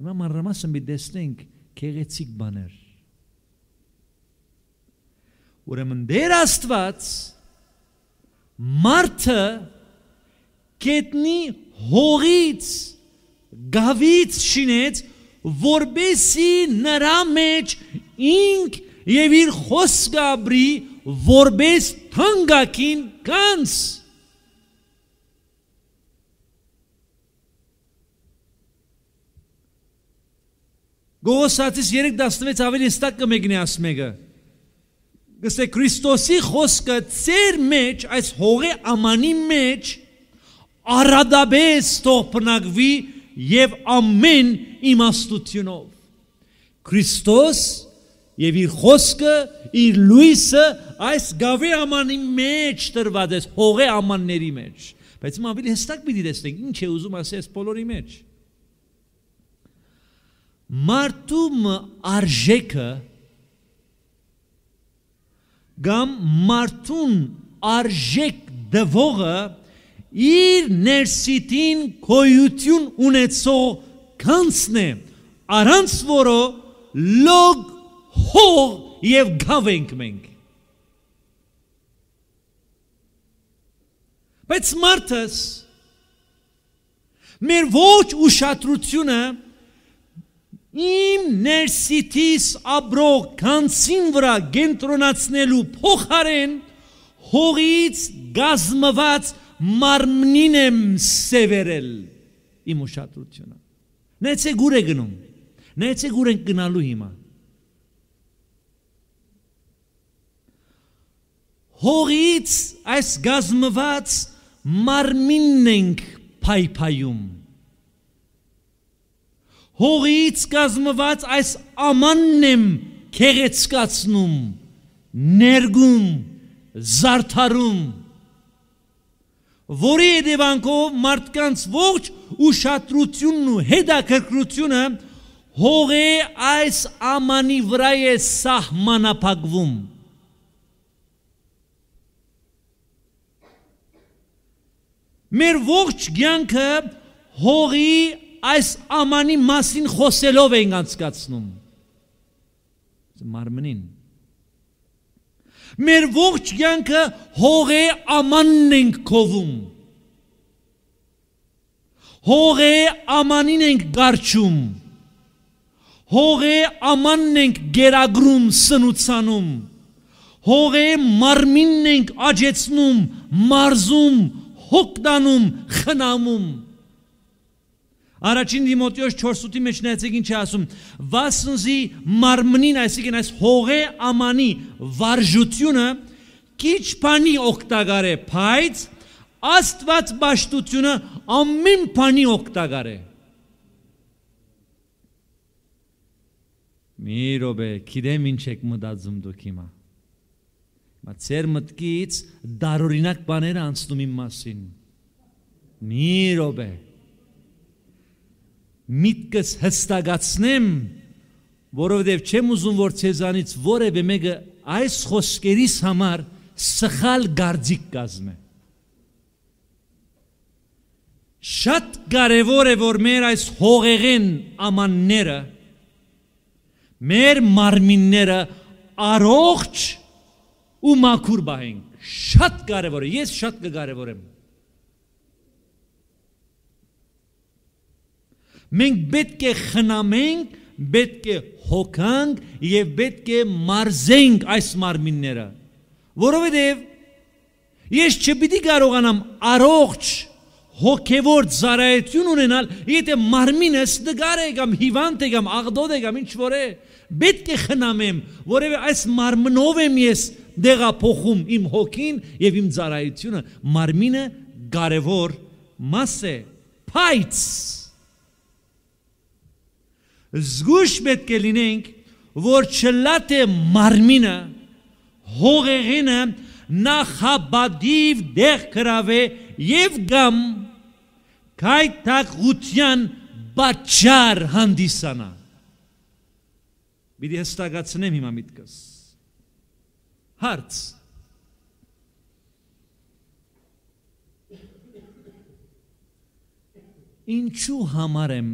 Հիմա մանրամասը մի տեսնենք քեղեցիկ բաներ։ Ուրեմն Տեր Աստված մարդը գետնի հողից գավից շինեց, որբեսի նրա մեջ ինք եւ իր խոսքը բրի, որբես թանգակին կանց Գողոսացից 3:16 ավելի հստակ կմեկնի ասում եկը։ Գսե Քրիստոսի խոսքը ծեր մեջ այս հողի ամանի մեջ արադաբես տոփնակվի եւ ամեն իմաստությունով։ Քրիստոս եւ իր խոսքը, իր լույսը այս գավի ամանի մեջ դրված է հողի ամանների մեջ։ Բայց իմ ավելի հստակ պիտի տեսնենք ինչ է ուզում ասես բոլորի մեջ։ մեջ մարդու արժեքը կամ մարդուն արժեք դվողը իր ներսիտին կոյություն ունեցող կանցն է առանց որը լոգ հող եւ գավ ենք մենք բայց մարդս մեր ոչ ուշադրությունը իմ ներսիտիս աբրող քանցին վրա գենտրոնացնելու փոխարեն հողից գազմված մարմնին եմ սևերել իմ ուշադրությունը նեցե գուր է գնում նեցե գուր են գնալու հիմա հողից այս գազմված մարմինն ենք փայփայում հողից կազմված այս ամանն եմ քեղեցկացնում, ներգում, զարդարում, որի հետևանքով մարդկանց ողջ ուշադրությունն ու հետաքրքրությունը հողի այս ամանի վրա է սահմանափակվում։ Մեր ողջ կյանքը հողի այս ամանի մասին խոսելով էին անցկացնում մարմնին մեր ողջ կյանքը հողե ամանն ենք կովում հողե ամանին ենք գարչում հողե ամանն ենք գերագրում սնուցանում հողե մարմինն ենք աճեցնում մարզում հոգտանում խնամում Առաջին Դիմոթեոս 4:8-ի մեջ նայեցեք ինչ է ասում. «Վասնզի մարմնին, այսինքն այս հողե ամանի վարժությունը քիչ բանի օգտակար է, բայց Աստված ճշտությունը ամեն բանի օգտակար է»։ Մի ռոբե, գիտեմ ինչ եք մտածում դուք հիմա։ Մա ծեր մտքից դարօրինակ բաներ անցնում իմ մասին։ Մի ռոբե, միտքս հստակացնեմ, որովհետև չեմ ուզում, որ ցեզանից որևէ մեկը այս խոսքերիս համար սխալ գարձիկ կազմե։ Շատ կարևոր է, որ մեր այս հողեղեն ամանները, մեր մարմինները առողջ ու մաքուր բահենք։ Շատ կարևոր է, ես շատ կկարևորեմ։ Մենք պետք է խնամենք, պետք է հոգանք եւ պետք է մարզենք այս մարմինները, որովհետեւ ես չպիտի կարողանամ առողջ հոգևոր զարայություն ունենալ, եթե մարմինս դգար է կամ հիվանդ է կամ աղդոտ է կամ ինչ որ է, պետք է խնամեմ, որևէ այս մարմնով եմ ես դեղափոխում իմ հոգին եւ իմ զարայությունը, մարմինը կարևոր մաս է։ Փայծ զգուշ պետք է լինենք, որ չլատե մարմինը, հողեղինը նախաբադիվ դեղ կրավե և գամ կայտակ ղության բաճար հանդիսանա։ Բիդի հստագացնեմ հիմա միտքս։ Հարց։ Ինչու համար եմ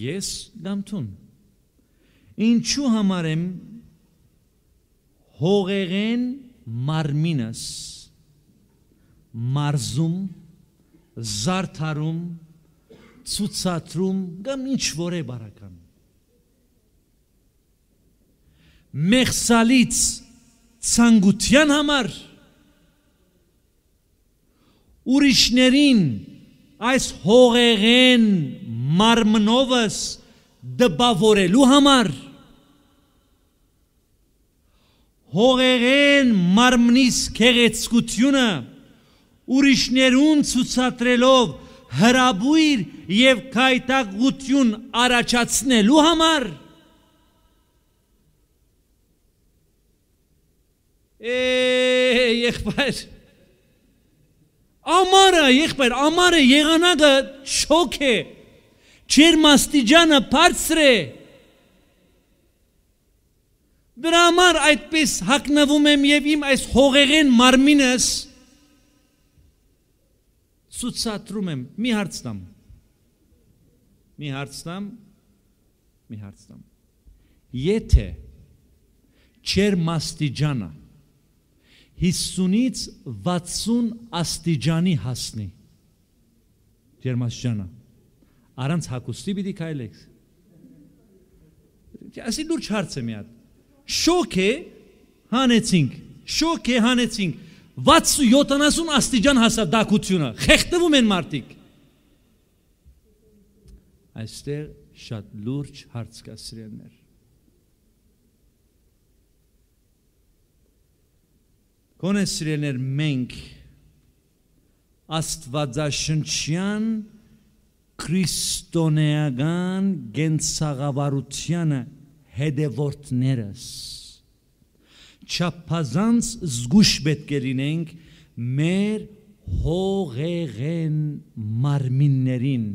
ես գամ տուն։ Ինչու համար եմ հողեղեն մարմինս մարզում զարթարում ցուցադրում կամ ինչ որ է բարական մեղսալից ցանկության համար ուրիշներին այս հողեղեն մարմնովս դպավորելու համար հողերեն մարմնիս քեղեցկությունը ուրիշներուն ցուցադրելով հրաբույր եւ քայտակություն առաջացնելու համար է եղբայր ամառը եղբայր ամառը եղանակը շոկ է եղ Ջերմաստիճանը բարձր է։ Դրա համար այդպես հակնվում եմ եւ իմ այս հողեղեն մարմինս ցուցադրում եմ։ Մի հարցնամ։ Մի հարցնամ։ Մի հարցնամ։ Եթե ջերմաստիճանը 50-ից 60 աստիճանի հասնի ջերմաստիճանը Առանց հակոստի պիտի քայլես։ Այսի դուր չարց է մի հատ։ Շոկ է հանեցինք, շոկ է հանեցինք 60-70 աստիճան հասա դակությունը, խեղդվում են մարդիկ։ Այստեղ շատ լուրջ հարց կա սիրելներ։ Կոնե սիրելներ մենք Աստվածաշնչյան քրիստոնեական գենցաղավարությանը հետևորդներս չափազանց զգուշ պետք է լինենք մեր հողեղեն մարմիններին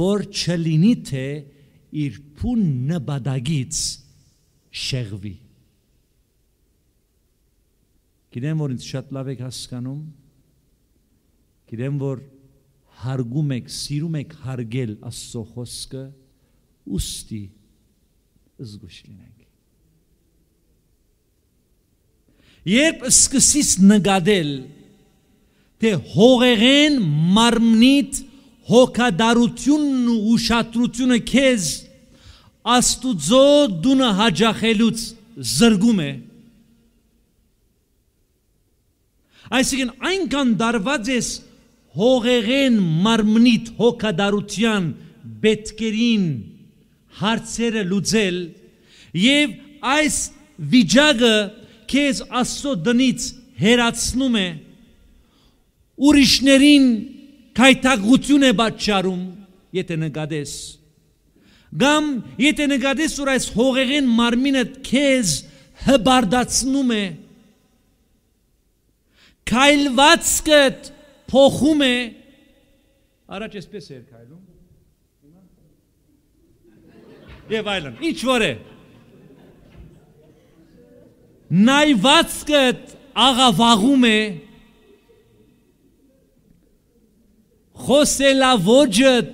որ չլինի թե իր փուն նպատակից շեղվի գիտեմ որ ինձ շատ լավ եք հասկանում գիտեմ որ հարգում եք, սիրում եք հարգել Աստծո խոսքը, ուստի զգուշ լինենք։ Երբ սկսիս նկատել, թե հողեղեն մարմնիդ հոգադարությունն ու ուշադրությունը քեզ Աստուծո դունը հաջախելուց զրգում է, Այսինքն այնքան դարված ես հողեղեն մարմնիտ հոգադարության բետկերին հարցերը լուծել եւ այս վիճակը քեզ աստծո դնից հերացնում է ուրիշներին քայտակություն է բաճարում եթե նկատես Գամ եթե նկատես որ այս հողեղեն մարմինը քեզ հբարդացնում է քայլվածքդ փոխում է առաջ էսպես էր քայլում եւ այլն ինչ որ է նայվածքը աղավաղում է խոսելա ոճդ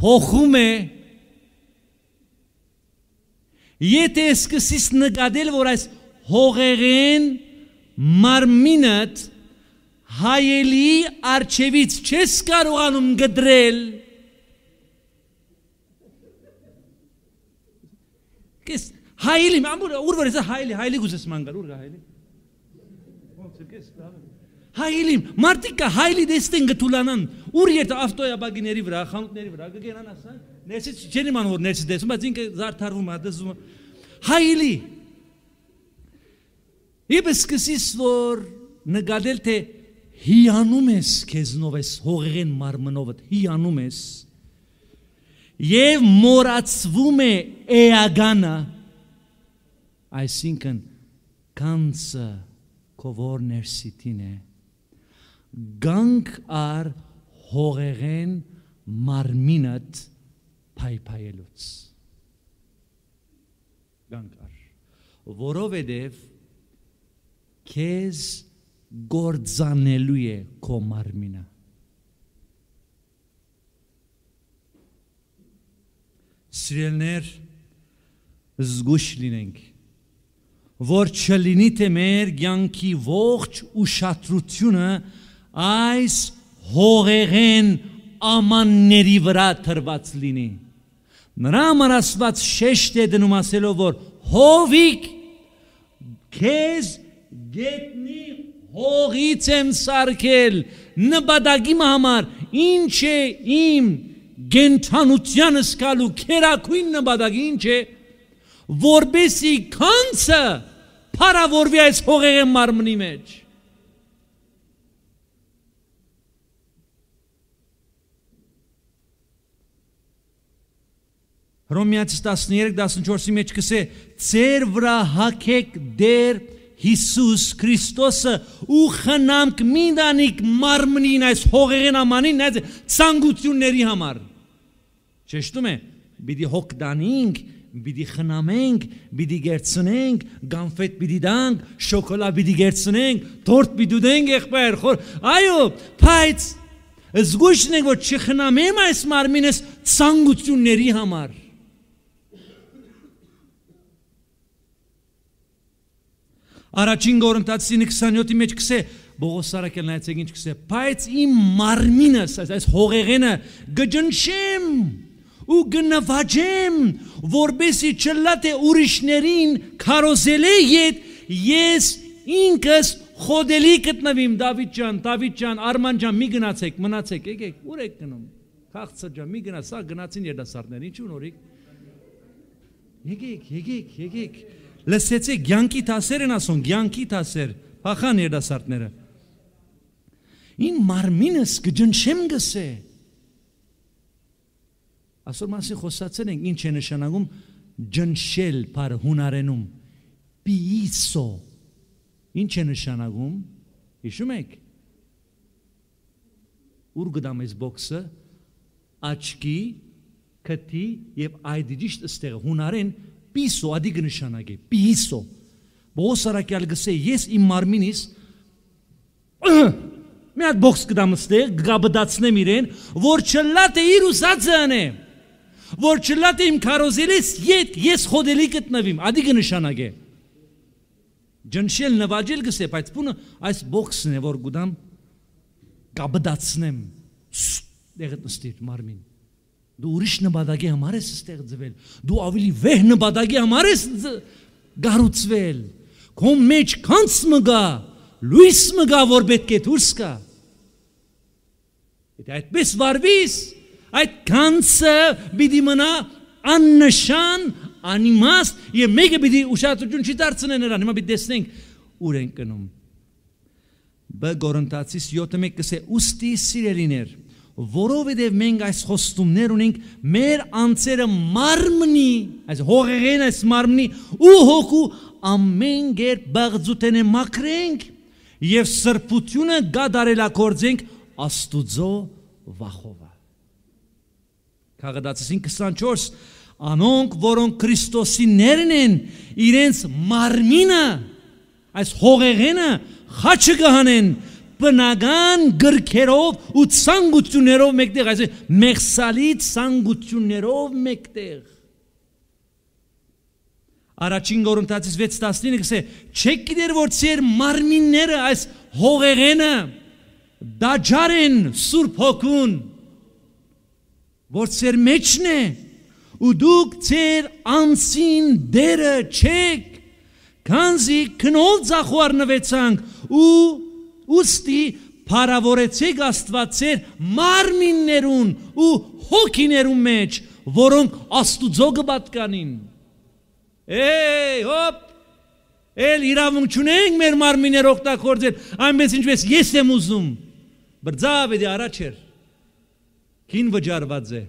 փոխում է Եթե սկսես նկատել, որ այս հողեղեն մարմինդ հայելի արջևից չես կարողանում գդրել, կես հայելի, ուր որ ես հայելի, հայելի գուզես մանգար, ուր գա հայելի, հայելի, մարդիկ կա հայելի դեստեն գտուլանան, ուր երտ ավտոյաբագիների վրա, խանութների վրա, գգենան ասան, ներսից չեն իման որ ներսից դեսում, բայց ինքը զարդարվում է, դզում է, հայելի, իպ սկսիս որ նգադել թե հիանում ես քեզնով ես հողերեն մարմնովդ հիանում ես եւ մորացվում է էագանը այսինքն կանցը կովոր ներսիտին է գանք ար հողերեն մարմինդ փայփայելուց գանք ար որովհետև քեզ գործանելու է քո մարմինը սիրելներ զգուշ լինենք որ չլինի թե մեր ցանկի ողջ ուշադրությունը այս հողեղեն ամանների վրա թրված լինի նրա մարածված շեշտ է դնում ասելով որ հովիկ քեզ գետնի հողից եմ սարքել նպատակի համար ինչ է իմ գենթանությանս գալու քերակույն նպատակի ինչ է որբեսի քանցը փարավորվի այս հողեղեն մարմնի մեջ Հռոմեացի 13:14-ի մեջ կսե ծեր վրա հակեք դեր Հիսուս Քրիստոսը ու խնամք մինանիկ մարմնին այս հողեղենամանին այս ցանկությունների համար։ Ճշտում է, պիտի հոգ դանինք, պիտի խնամենք, պիտի գերցնենք, գանֆետ պիտի դանք, շոկոլադ պիտի գերցնենք, տորտ պիտի դենք եղբայր, խոր։ Այո, բայց զգուշն ենք որ չխնամեմ այս մարմինս ցանկությունների համար։ Առաջին Կորինթացիների 27-ի մեջ կսե Բողոս Սարակել նայեցեք ինչ կսե բայց իմ մարմինս այս, այս հողեղենը գջնշեմ ու գնավաճեմ որբեսի չլատե ուրիշներին քարոզելի իդ ես ինքս խոդելի գտնվիմ Դավիթ ջան Դավիթ ջան Արման ջան մի գնացեք մնացեք եկեք ուր եք գնում քաղցը ջան մի գնա սա գնացին երդասարներ ինչու նորիկ եկեք եկեք եկեք, եկեք լսեցե ցանկի դասեր են ասոն ցանկի դասեր փախան երդասարտները իմ մարմինս գջնչեմ գսե ասոր մասի խոսացել ենք ինչ է նշանակում ջնշել բար հունարենում պիիսո ինչ է նշանակում հիշում եք ուր գտամ այս բոքսը աչքի քթի եւ այդ դիշտ ստեղ հունարեն Պիսո ադիգը նշանակի, պիսո։ Բողոս արակյալ գսե, ես իմ մարմինիս մի հատ բոքս կդամ ստեղ, գաբդացնեմ իրեն, որ չլատը իր ուսածը անեմ, որ չլատը իմ կարոզելիս ետ, ես խոդելի կտնվիմ, ադիգը նշանակ է։ Ջնշել նվաջել գսե, բայց պունը այս բոքսն է, որ գուդամ գաբդացնեմ, դեղըտ նստիր մարմին։ Դու ուրիշ նպատակի համար ես ստեղծվել։ Դու ավելի վեհ նպատակի համար ես գառուցվել։ Քո մեջ քանց մգա, լույս մգա, որ պետք է դուրս գա։ Եթե այդպես վարվես, այդ քանցը պիտի մնա աննշան, անիմաստ, եւ մեկը պիտի ուշադրություն չի դարձնեն նրան։ Հիմա պիտի տեսնենք ուր են գնում։ Բը Կորինթացիս 7:1 կսե ուստի սիրելիներ որովհետև մենք այս խոստումներ ունենք մեր անձերը մարմնի, այս հողերեն այս մարմնի ու հոգու ամեն գեր բաղձուտեն մաքրենք եւ սրբությունը գադարելակորձենք Աստուծո վախովը։ Քաղաքացին 24 անոնք որոնք Քրիստոսի ներն են իրենց մարմինը այս հողեղենը խաչը գահանեն բնական գրքերով ու ցանկություններով մեկտեղ, այսինքն մեղսալի ցանկություններով մեկտեղ։ Առաջին Կորինթացիս 6:19-ը գսե, չեք գիտեր որ ծեր մարմինները այս հողեղենը դաջարեն Սուրբ Հոգուն, որ ծեր մեջն է, ու դուք ծեր անցին դերը չեք, քանզի քնոլ ձախորնվեցանք ու Ոստի փարավորեցեք Աստված ձեր մարմիններուն ու հոգիներուն մեջ, որոնք Աստուծո կպատկանին։ Էй, հոպ, Էլ իրավունք չունենք մեր մարմիներ օգտագործել, այնպես ինչպես ես եմ ուզում։ Բրձավը դի դե առաջ էր։ Քին վճարված է։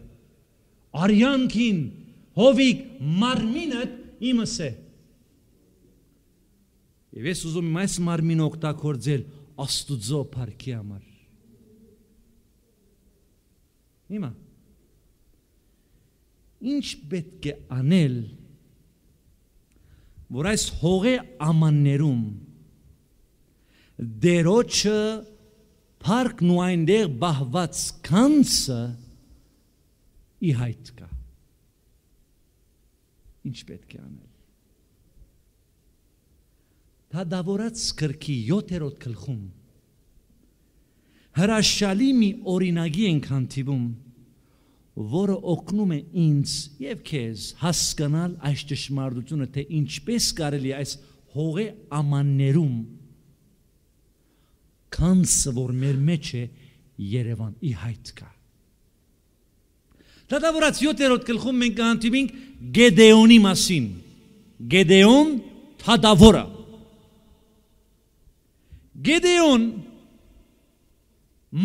Արյան քին, հովիկ մարմինը իմս է։ Եվ ես ուզում եմ այս մարմինը օգտագործել աստուծո փառքի համար։ Հիմա ինչ պետք է անել, որ այս հողե ամաններում դերոճը փառքն ու այնտեղ բահված կանցը ի հայտ կա։ Ինչ պետք է անել։ Թադավորած հա գրքի 7-րդ գլխում հրաշալի մի օրինակի ենք հանդիպում, որը օգնում է ինձ եւ քեզ հասկանալ այս ճշմարտությունը, թե ինչպես կարելի այս հողի ամաններում կանսը, որ մեր մեջ է Երևան ի հայտ կա։ հա Դատավորած 7-րդ գլխում մենք հանդիպենք Գեդեոնի մասին։ Գեդեոն թադավորը Գեդեոն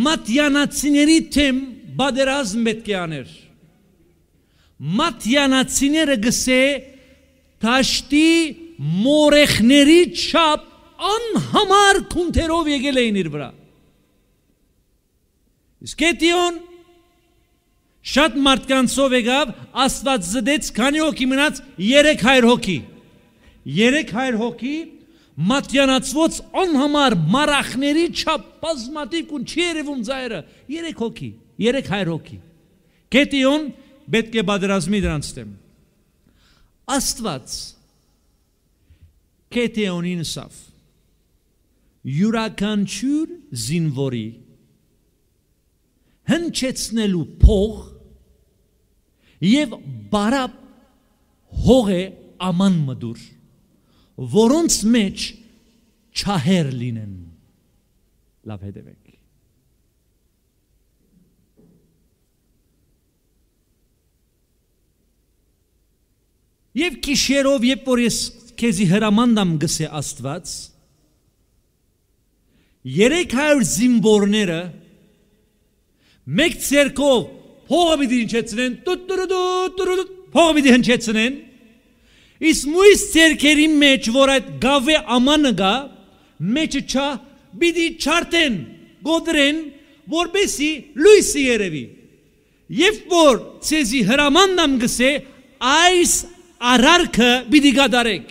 մատյանացիների թեմ բادرազմ պետք է աներ։ Մատյանացիները գսե դաշտի մորեխների չափ անհամար քունթերով եկել էին իր վրա։ Իսկ Գեդեոն շատ մարդկանցով եկավ, Աստված զդեց քանի հոգի մնաց 300 հոգի։ 300 հոգի մատյանացված անհամար մարախների չափ բազմատիվ կուն չի երևում ծայրը 3 հոգի 300 հոգի գետիոն պետք է բادرազմի դրանց դեմ աստված գետիոնին սավ յուրականչյուր զինվորի հնչեցնելու փող եւ բարապ հող է աման մդուր որոնց մեջ չահեր լինեն։ Լավ հետևեք։ Եվ քիշերով, երբ որ ես քեզի հրամանդամ գսե Աստված, 300 զինվորները մեկ ցերկով փողը պիտի հնչեցնեն, տուտուրուտուրուտ, փողը պիտի հնչեցնեն, Իսկ մույս ցերքերի մեջ, որ այդ գավե ամանը գա, մեջը չա, բիդի չարտեն, գոդրեն, որբեսի լույսի երևի։ Եվ որ ցեզի հրամաննամ գսե, այս արարքը բիդի գադարեք։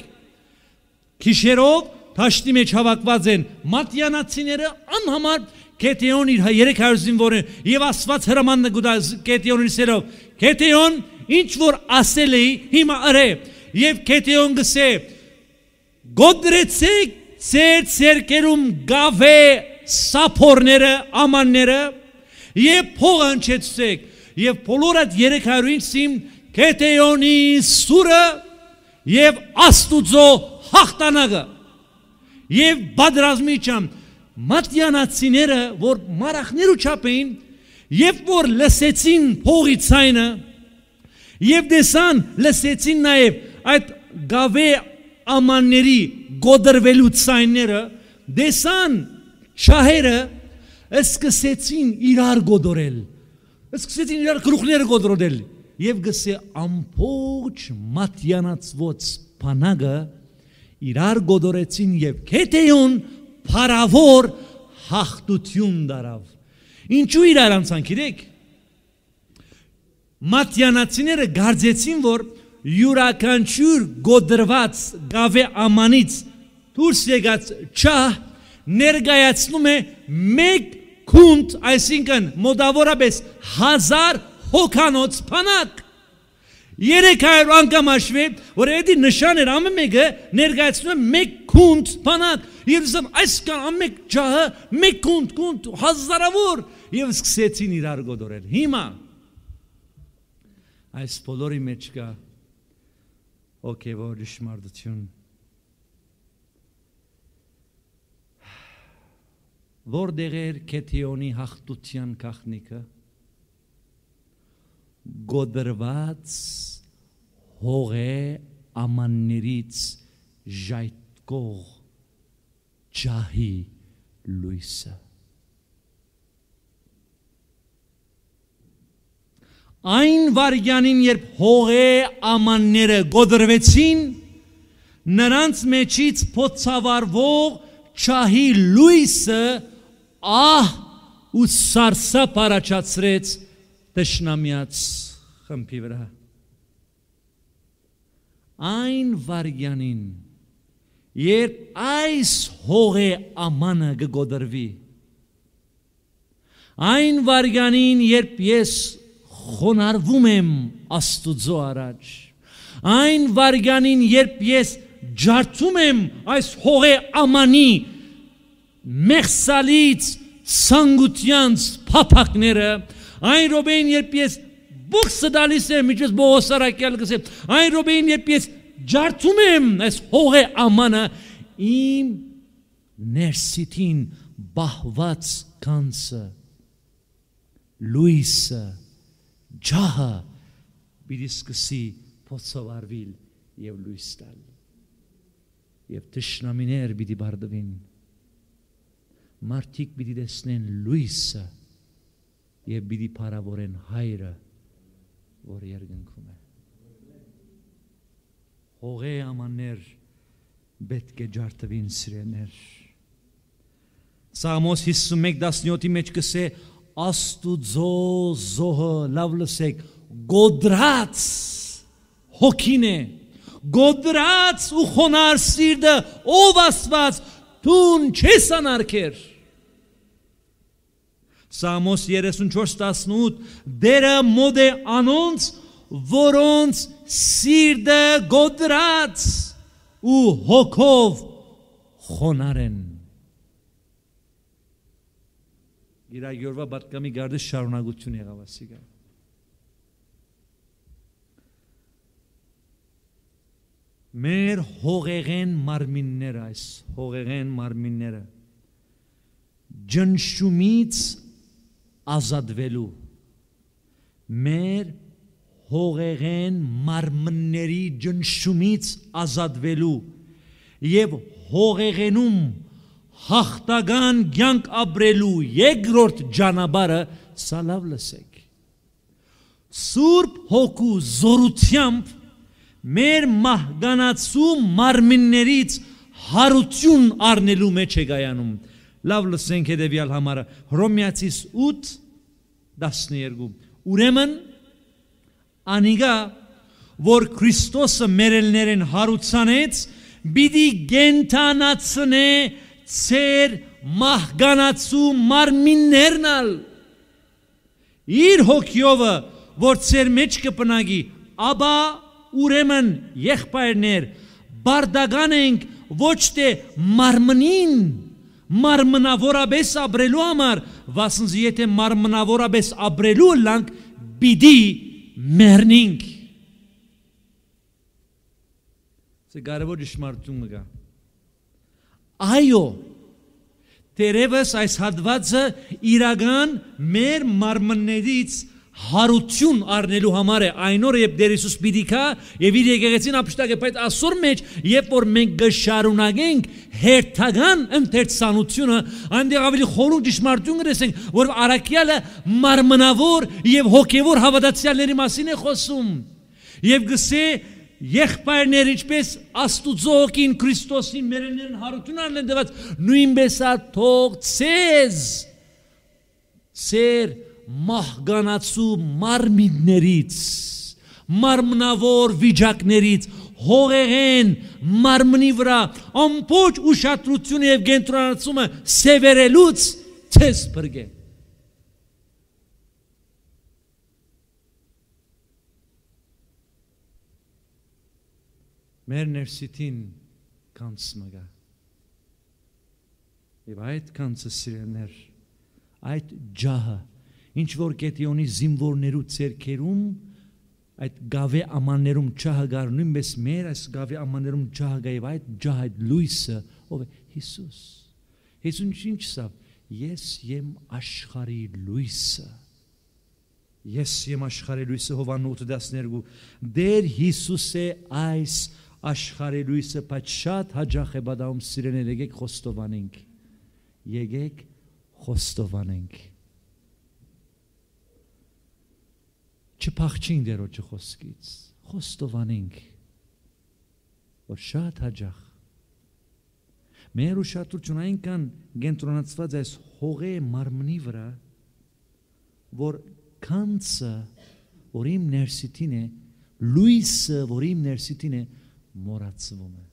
Քիշերով դաշտի մեջ հավաքված են մատյանացիները անհամար Կետեոն իր 300 հա զինվորը եւ Աստված հրամանն է գտած Կետեոնին սերով։ Կետեոն ինչ որ ասել էի, հիմա արե եւ քեթեոն գսե գոդրեցեք ծեր ցերկերում գավե սափորները ամանները եւ փող անջեցեք եւ բոլոր այդ 305-ին քեթեոնի սուրը եւ աստուծո հաղթանակը եւ բادرազմի չամ մատյանացիները որ մարախներու չափ էին եւ որ լսեցին փողի ցայնը եւ դեսան լսեցին նաեւ այդ գավե ամանների գոդրվելու ցայները դեսան շահերը սկսեցին իրար գոդորել սկսեցին իրար գլուխները գոդորել եւ գսե ամբողջ մատյանացված փանագը իրար գոդորեցին եւ քեթեյոն փարավոր հաղթություն դարավ ինչու իրար անցան գիտեք մատյանացիները գարձեցին որ յուրաքանչյուր գոդրված գավե ամանից դուրս եկած չա ներգայացնում է մեկ քունդ, այսինքն մոտավորապես 1000 հոկանոց փանակ 300 անգամ հաշվի, որ այդի նշան էր ամեն մեկը ներկայացնում է մեկ քունդ բանակ։ Եվ ասում այս կան ամեն ջահը մեկ քունդ քունդ հազարավոր եւ սկսեցին իրար գոդորել։ Հիմա այս բոլորի մեջ կա հոգևոր ճշմարտություն որտեղ էր քեթիոնի հաղթության գախնիկը գոդրված հողե ամաններից ժայթկող ջահի լույսը Այն վարյանին, երբ հողե ամանները գոդրվեցին, նրանց մեջից փոցավարվող ճահի լույսը ահ ու սարսափ առաջացրեց տշնամիած խմբի վրա այն վարյանին երբ այս հողե ամանը գոդրվի այն վարյանին երբ ես խոնարվում եմ Աստուծո առաջ։ Այն վարգանին, երբ ես ջարդում եմ այս հողե ամանի մեղսալից սանգությանց փափակները, այն ռոբեին, երբ ես բուքսը դալիս եմ, միջից բողոսարակյալ գսեմ, այն ռոբեին, երբ ես ջարդում եմ այս հողե ամանը, իմ ներսիտին բահված կանցը, լույսը, ջահը պիտի սկսի փոցով արվել եւ լույս տալ եւ տշնամիներ պիտի բարդվին մարդիկ պիտի տեսնեն լույսը եւ պիտի փառավորեն հայրը որ երկնքում է հողե ամաններ պետք է ջարդվին սիրեներ Սամոս 51:17-ի մեջ կսե Աստուծո զոհը լավ լսեք գոդրած հոգին է գոդրած ու խոնար սիրտը ով աստված դուն չես անարգեր Սամոս 34:18 դերը մոդ է անոնց որոնց սիրտը գոդրած ու հոգով խոնար են իր այորվա բատկամի գարդը շարունակություն եղավ ասիկա մեր հողեղեն մարմինները այս հողեղեն մարմինները ջնշումից ազատվելու մեր հողեղեն մարմնների ջնշումից ազատվելու եւ հողեղենում հաղթական կյանք ապրելու երկրորդ ճանապարհը սա լավ լսեք։ Սուրբ հոգու զորությամբ մեր մահկանացու մարմիններից հարություն առնելու մեջ է գայանում։ Լավ լսենք հետևյալ համարը Հռոմեացիս 8 12 Ուրեմն անիգա որ Քրիստոսը մերելներեն հարուցանեց, պիտի գենտանացնե ծեր մահգանացու մարմիններն ալ իր հոգիովը որ ծեր մեջ կպնագի աբա ուրեմն եղբայրներ բարդագան ենք ոչ թե մարմնին մարմնավորապես ապրելու համար վասնզ եթե մարմնավորապես ապրելու լանք պիտի մեռնենք Սա կարևոր դժմարտություն է Այո, Տերևս այս հատվածը իրական մեր մարմններից հարություն առնելու համար է այն օրը երբ Տեր Հիսուս պիտի կա եւ իր եկեղեցին ապշտակե բայց այսօր մեջ երբ որ մենք գշարունակենք հերթական ընթերցանությունը այնտեղ ավելի խորուն ճշմարտություն գրեսենք որ արաքյալը մարմնավոր եւ հոգեվոր հավատացյալների մասին է խոսում եւ գսե եղբայրներ ինչպես Աստուծո օքին Քրիստոսին մերենեն հարություն անեն դված նույնպես ա թող ցեզ սեր մահկանացու մարմիններից մարմնավոր վիճակներից հողեղեն մարմնի վրա ամբողջ ուշադրությունը եւ կենտրոնացումը սևերելուց ցեզ բրգեն մեր ներսիտին կանցնը գա։ Եվ այդ կանցը սիրելներ, այդ ջահը, ինչ որ կետիոնի զինվորներու ցերքերում այդ գավե ամաններում ջահը գար նույնպես մեր այս գավե ամաններում ջահը գա եւ այդ ջահը այդ լույսը ով է Հիսուս։ Հիսուս ինչ սավ ես եմ աշխարհի լույսը։ Ես եմ աշխարհի լույսը Հովանոտ 12 Դեր Հիսուս է այս լույսը աշխարհի լույսը, բայց շատ հաջող է բադաում սիրենել, եկեք խոստովանենք։ Եկեք խոստովանենք։ Չփախչին դերոջ խոսքից, խոստովանենք, որ շատ հաջող Մեր ուշադրություն այն կան կենտրոնացված այս հողի մարմնի վրա, որ քանցը, որ իմ ներսիտին է, լույսը, որ իմ ներսիտին է, մոռացվում է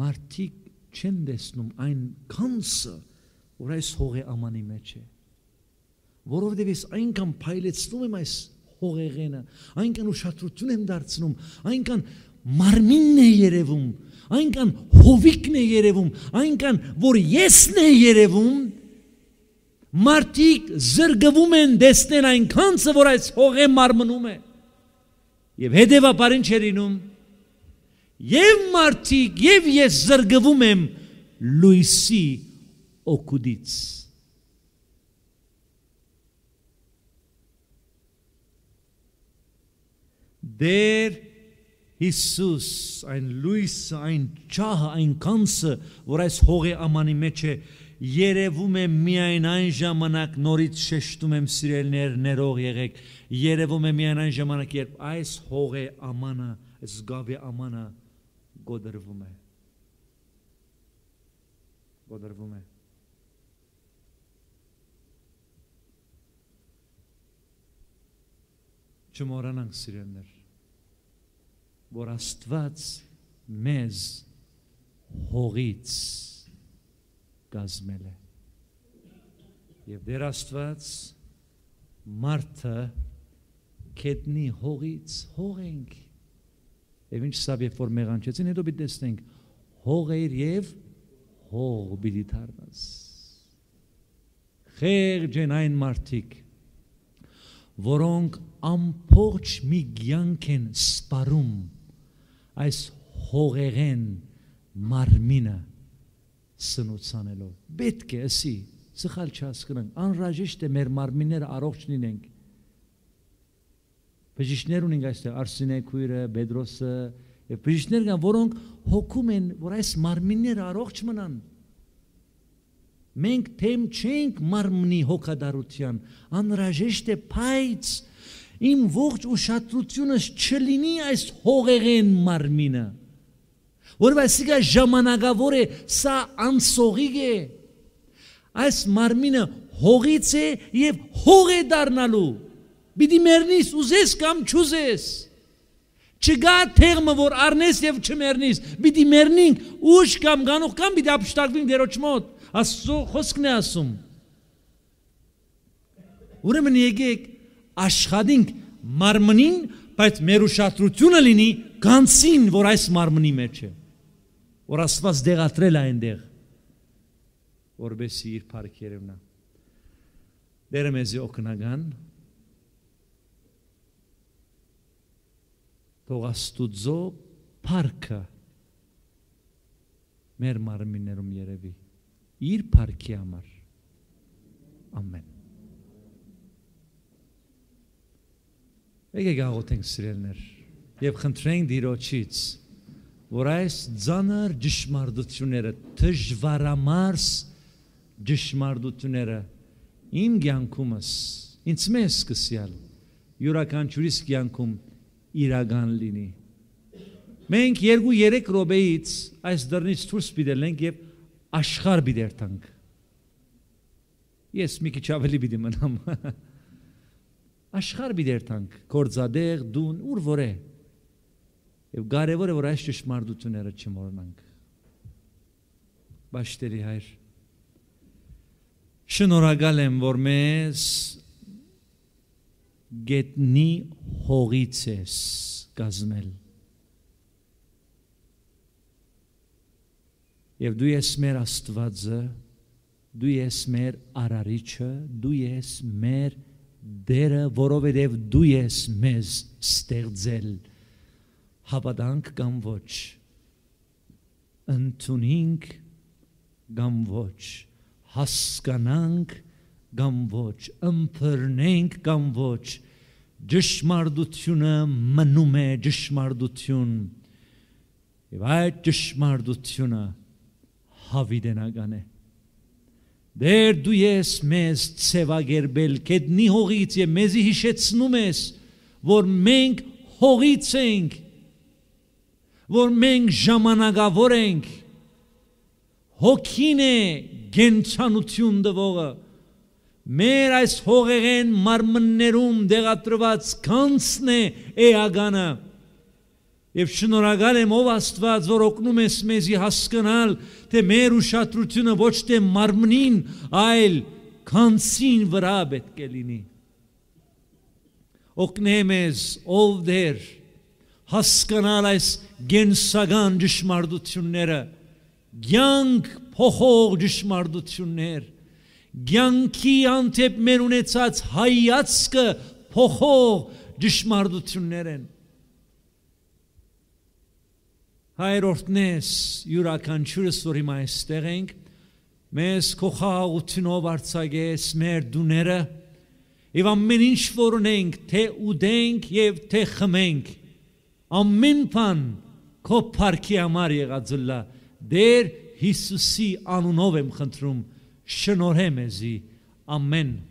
մարդիկ չեն տեսնում այն կանսը որ այս հողի ամանի մեջ է որովհետև ես այնքան փայլեցնում եմ այս հողեղենը այնքան ուշադրություն եմ դարձնում այնքան մարմինն է երևում այնքան հովիկն է երևում, այնքան որ եսն է երևում, մարդիկ զրկվում են դեսնել այն քանսը, որ այս հողը մարմնում է։ մարմնում է. Եվ հետևաբար ինչ էր լինում։ Եվ մարդիկ, եւ ես զրկվում եմ լույսի օկուդից։ Դեր Հիսուս, այն լույսը, այն ճահը, այն կանսը, որ այս հողի ամանի մեջ է, երևում է միայն այն ժամանակ նորից շեշտում եմ սիրելներ ներող եղեք, երևում է միայն այն ժամանակ, երբ այս հողի ամանը, զգավի ամանը գոդրվում է։ Գոդրվում է։ Չմոռանանք սիրելներ, որ Աստված մեզ հողից կազմել է։ Եվ դեր Աստված մարդը քետնի հողից հող ենք։ Եվ ինչ սավ երբ որ մեղանչեցին, հետո պիտի տեսնենք հող էր եւ հող պիտի դառնաս։ Խեղճ են այն մարդիկ, որոնք ամբողջ մի ցանկ են սպարում այս հողերեն մարմինը սնուցանելով։ Պետք է ասի, սխալ չհասկանանք, անհրաժեշտ է մեր մարմինները առողջ լինենք Բժիշկներ ունենք այստեղ Արսինե քույրը, Բեդրոսը եւ բժիշկներ կան, որոնք հոգում են, որ այս մարմինները առողջ մնան։ Մենք թեմ չենք մարմնի հոգադարության, անհրաժեշտ է փայծ իմ ողջ ուշադրությունս չլինի այս հողեղեն մարմինը։ Որովհետեւ սա ժամանակավոր է, սա անսողիկ է։ Այս մարմինը հողից է եւ հող է դառնալու։ Պիտի մեռնես, ուզես կամ չուզես։ Չկա թեղմը, որ առնես եւ չմեռնես։ Պիտի մեռնենք, ուշ կամ գանող կամ պիտի ապշտակվենք դերոջ մոտ։ Աստծո խոսքն է ասում։ Ուրեմն եկեք աշխատենք մարմնին, բայց մեր ուշադրությունը լինի կանցին, որ այս մարմնի մեջ է։ Որ Աստված դեղատրել այնտեղ, որբեսի իր փառքերևնա։ Դերը մեզի օգնական թող աստուծո փառքը մեր մարմիններում երևի իր փառքի համար ամեն Եկեք աղոթենք սիրելներ եւ խնդրենք Տիրոջից որ այս ցաներ ճշմարտությունները դժվարամարս ճշմարտությունները իմ ցանկումս ինձ մեզ սկսյալ յուրաքանչյուրիս ցանկում իրական լինի։ Մենք 2-3 րոպեից այս դռնից դուրս պիտելենք եւ աշխարհ պիտերտանք։ Ես մի քիչ ավելի պիտի մնամ։ Աշխարհ պիտերտանք, կորձադեղ, դուն, ուր որ է։ Եվ կարևորը որ այս ճշմարտությունները չմոռնանք։ Բաշտերի հայր։ Շնորհակալ եմ, որ մեզ գետնի հողից ես կազմել։ Եվ դու ես մեր Աստվածը, դու ես մեր արարիչը, դու ես մեր դերը, որովհետև դու ես մեզ ստեղծել։ Հավատանք կամ ոչ։ Ընտունինք կամ ոչ։ Հասկանանք կամ ոչ կամ ոչ, ըմբռնենք կամ ոչ, ճշմարտությունը մնում է ճշմարտություն։ Եվ այդ ճշմարտությունը հավիտենական է։ Դեր դու ես մեզ ծևագերբել կետնի հողից եւ մեզի հիշեցնում ես, որ մենք հողից ենք, որ մենք ժամանակավոր ենք, հոգին է գենցանություն տվողը, Մեր այս հողեղեն մարմններում դեղատրված կանցն է էագանը։ Եվ շնորհակալ եմ ով Աստված, որ օգնում ես մեզի հասկանալ, թե մեր ուշադրությունը ոչ թե մարմնին, այլ կանցին վրա պետք է լինի։ Օգնե մեզ ով դեր հասկանալ այս գենսական ճշմարտությունները, ցանկ փոխող ճշմարտություններ Գյանքի անթեփ մեր ունեցած հայացքը փոխող ճշմարտություններ են։ Հայրորդն ես յուրաքանչյուրս, որ հիմա այստեղ ենք, մեզ քո խաղաղությունով արցագես մեր դուները եւ ամեն ինչ որ ունենք, թե ուդենք եւ թե խմենք, ամեն բան քո փառքի համար եղածլա, դեր Հիսուսի անունով եմ խնդրում și Amen.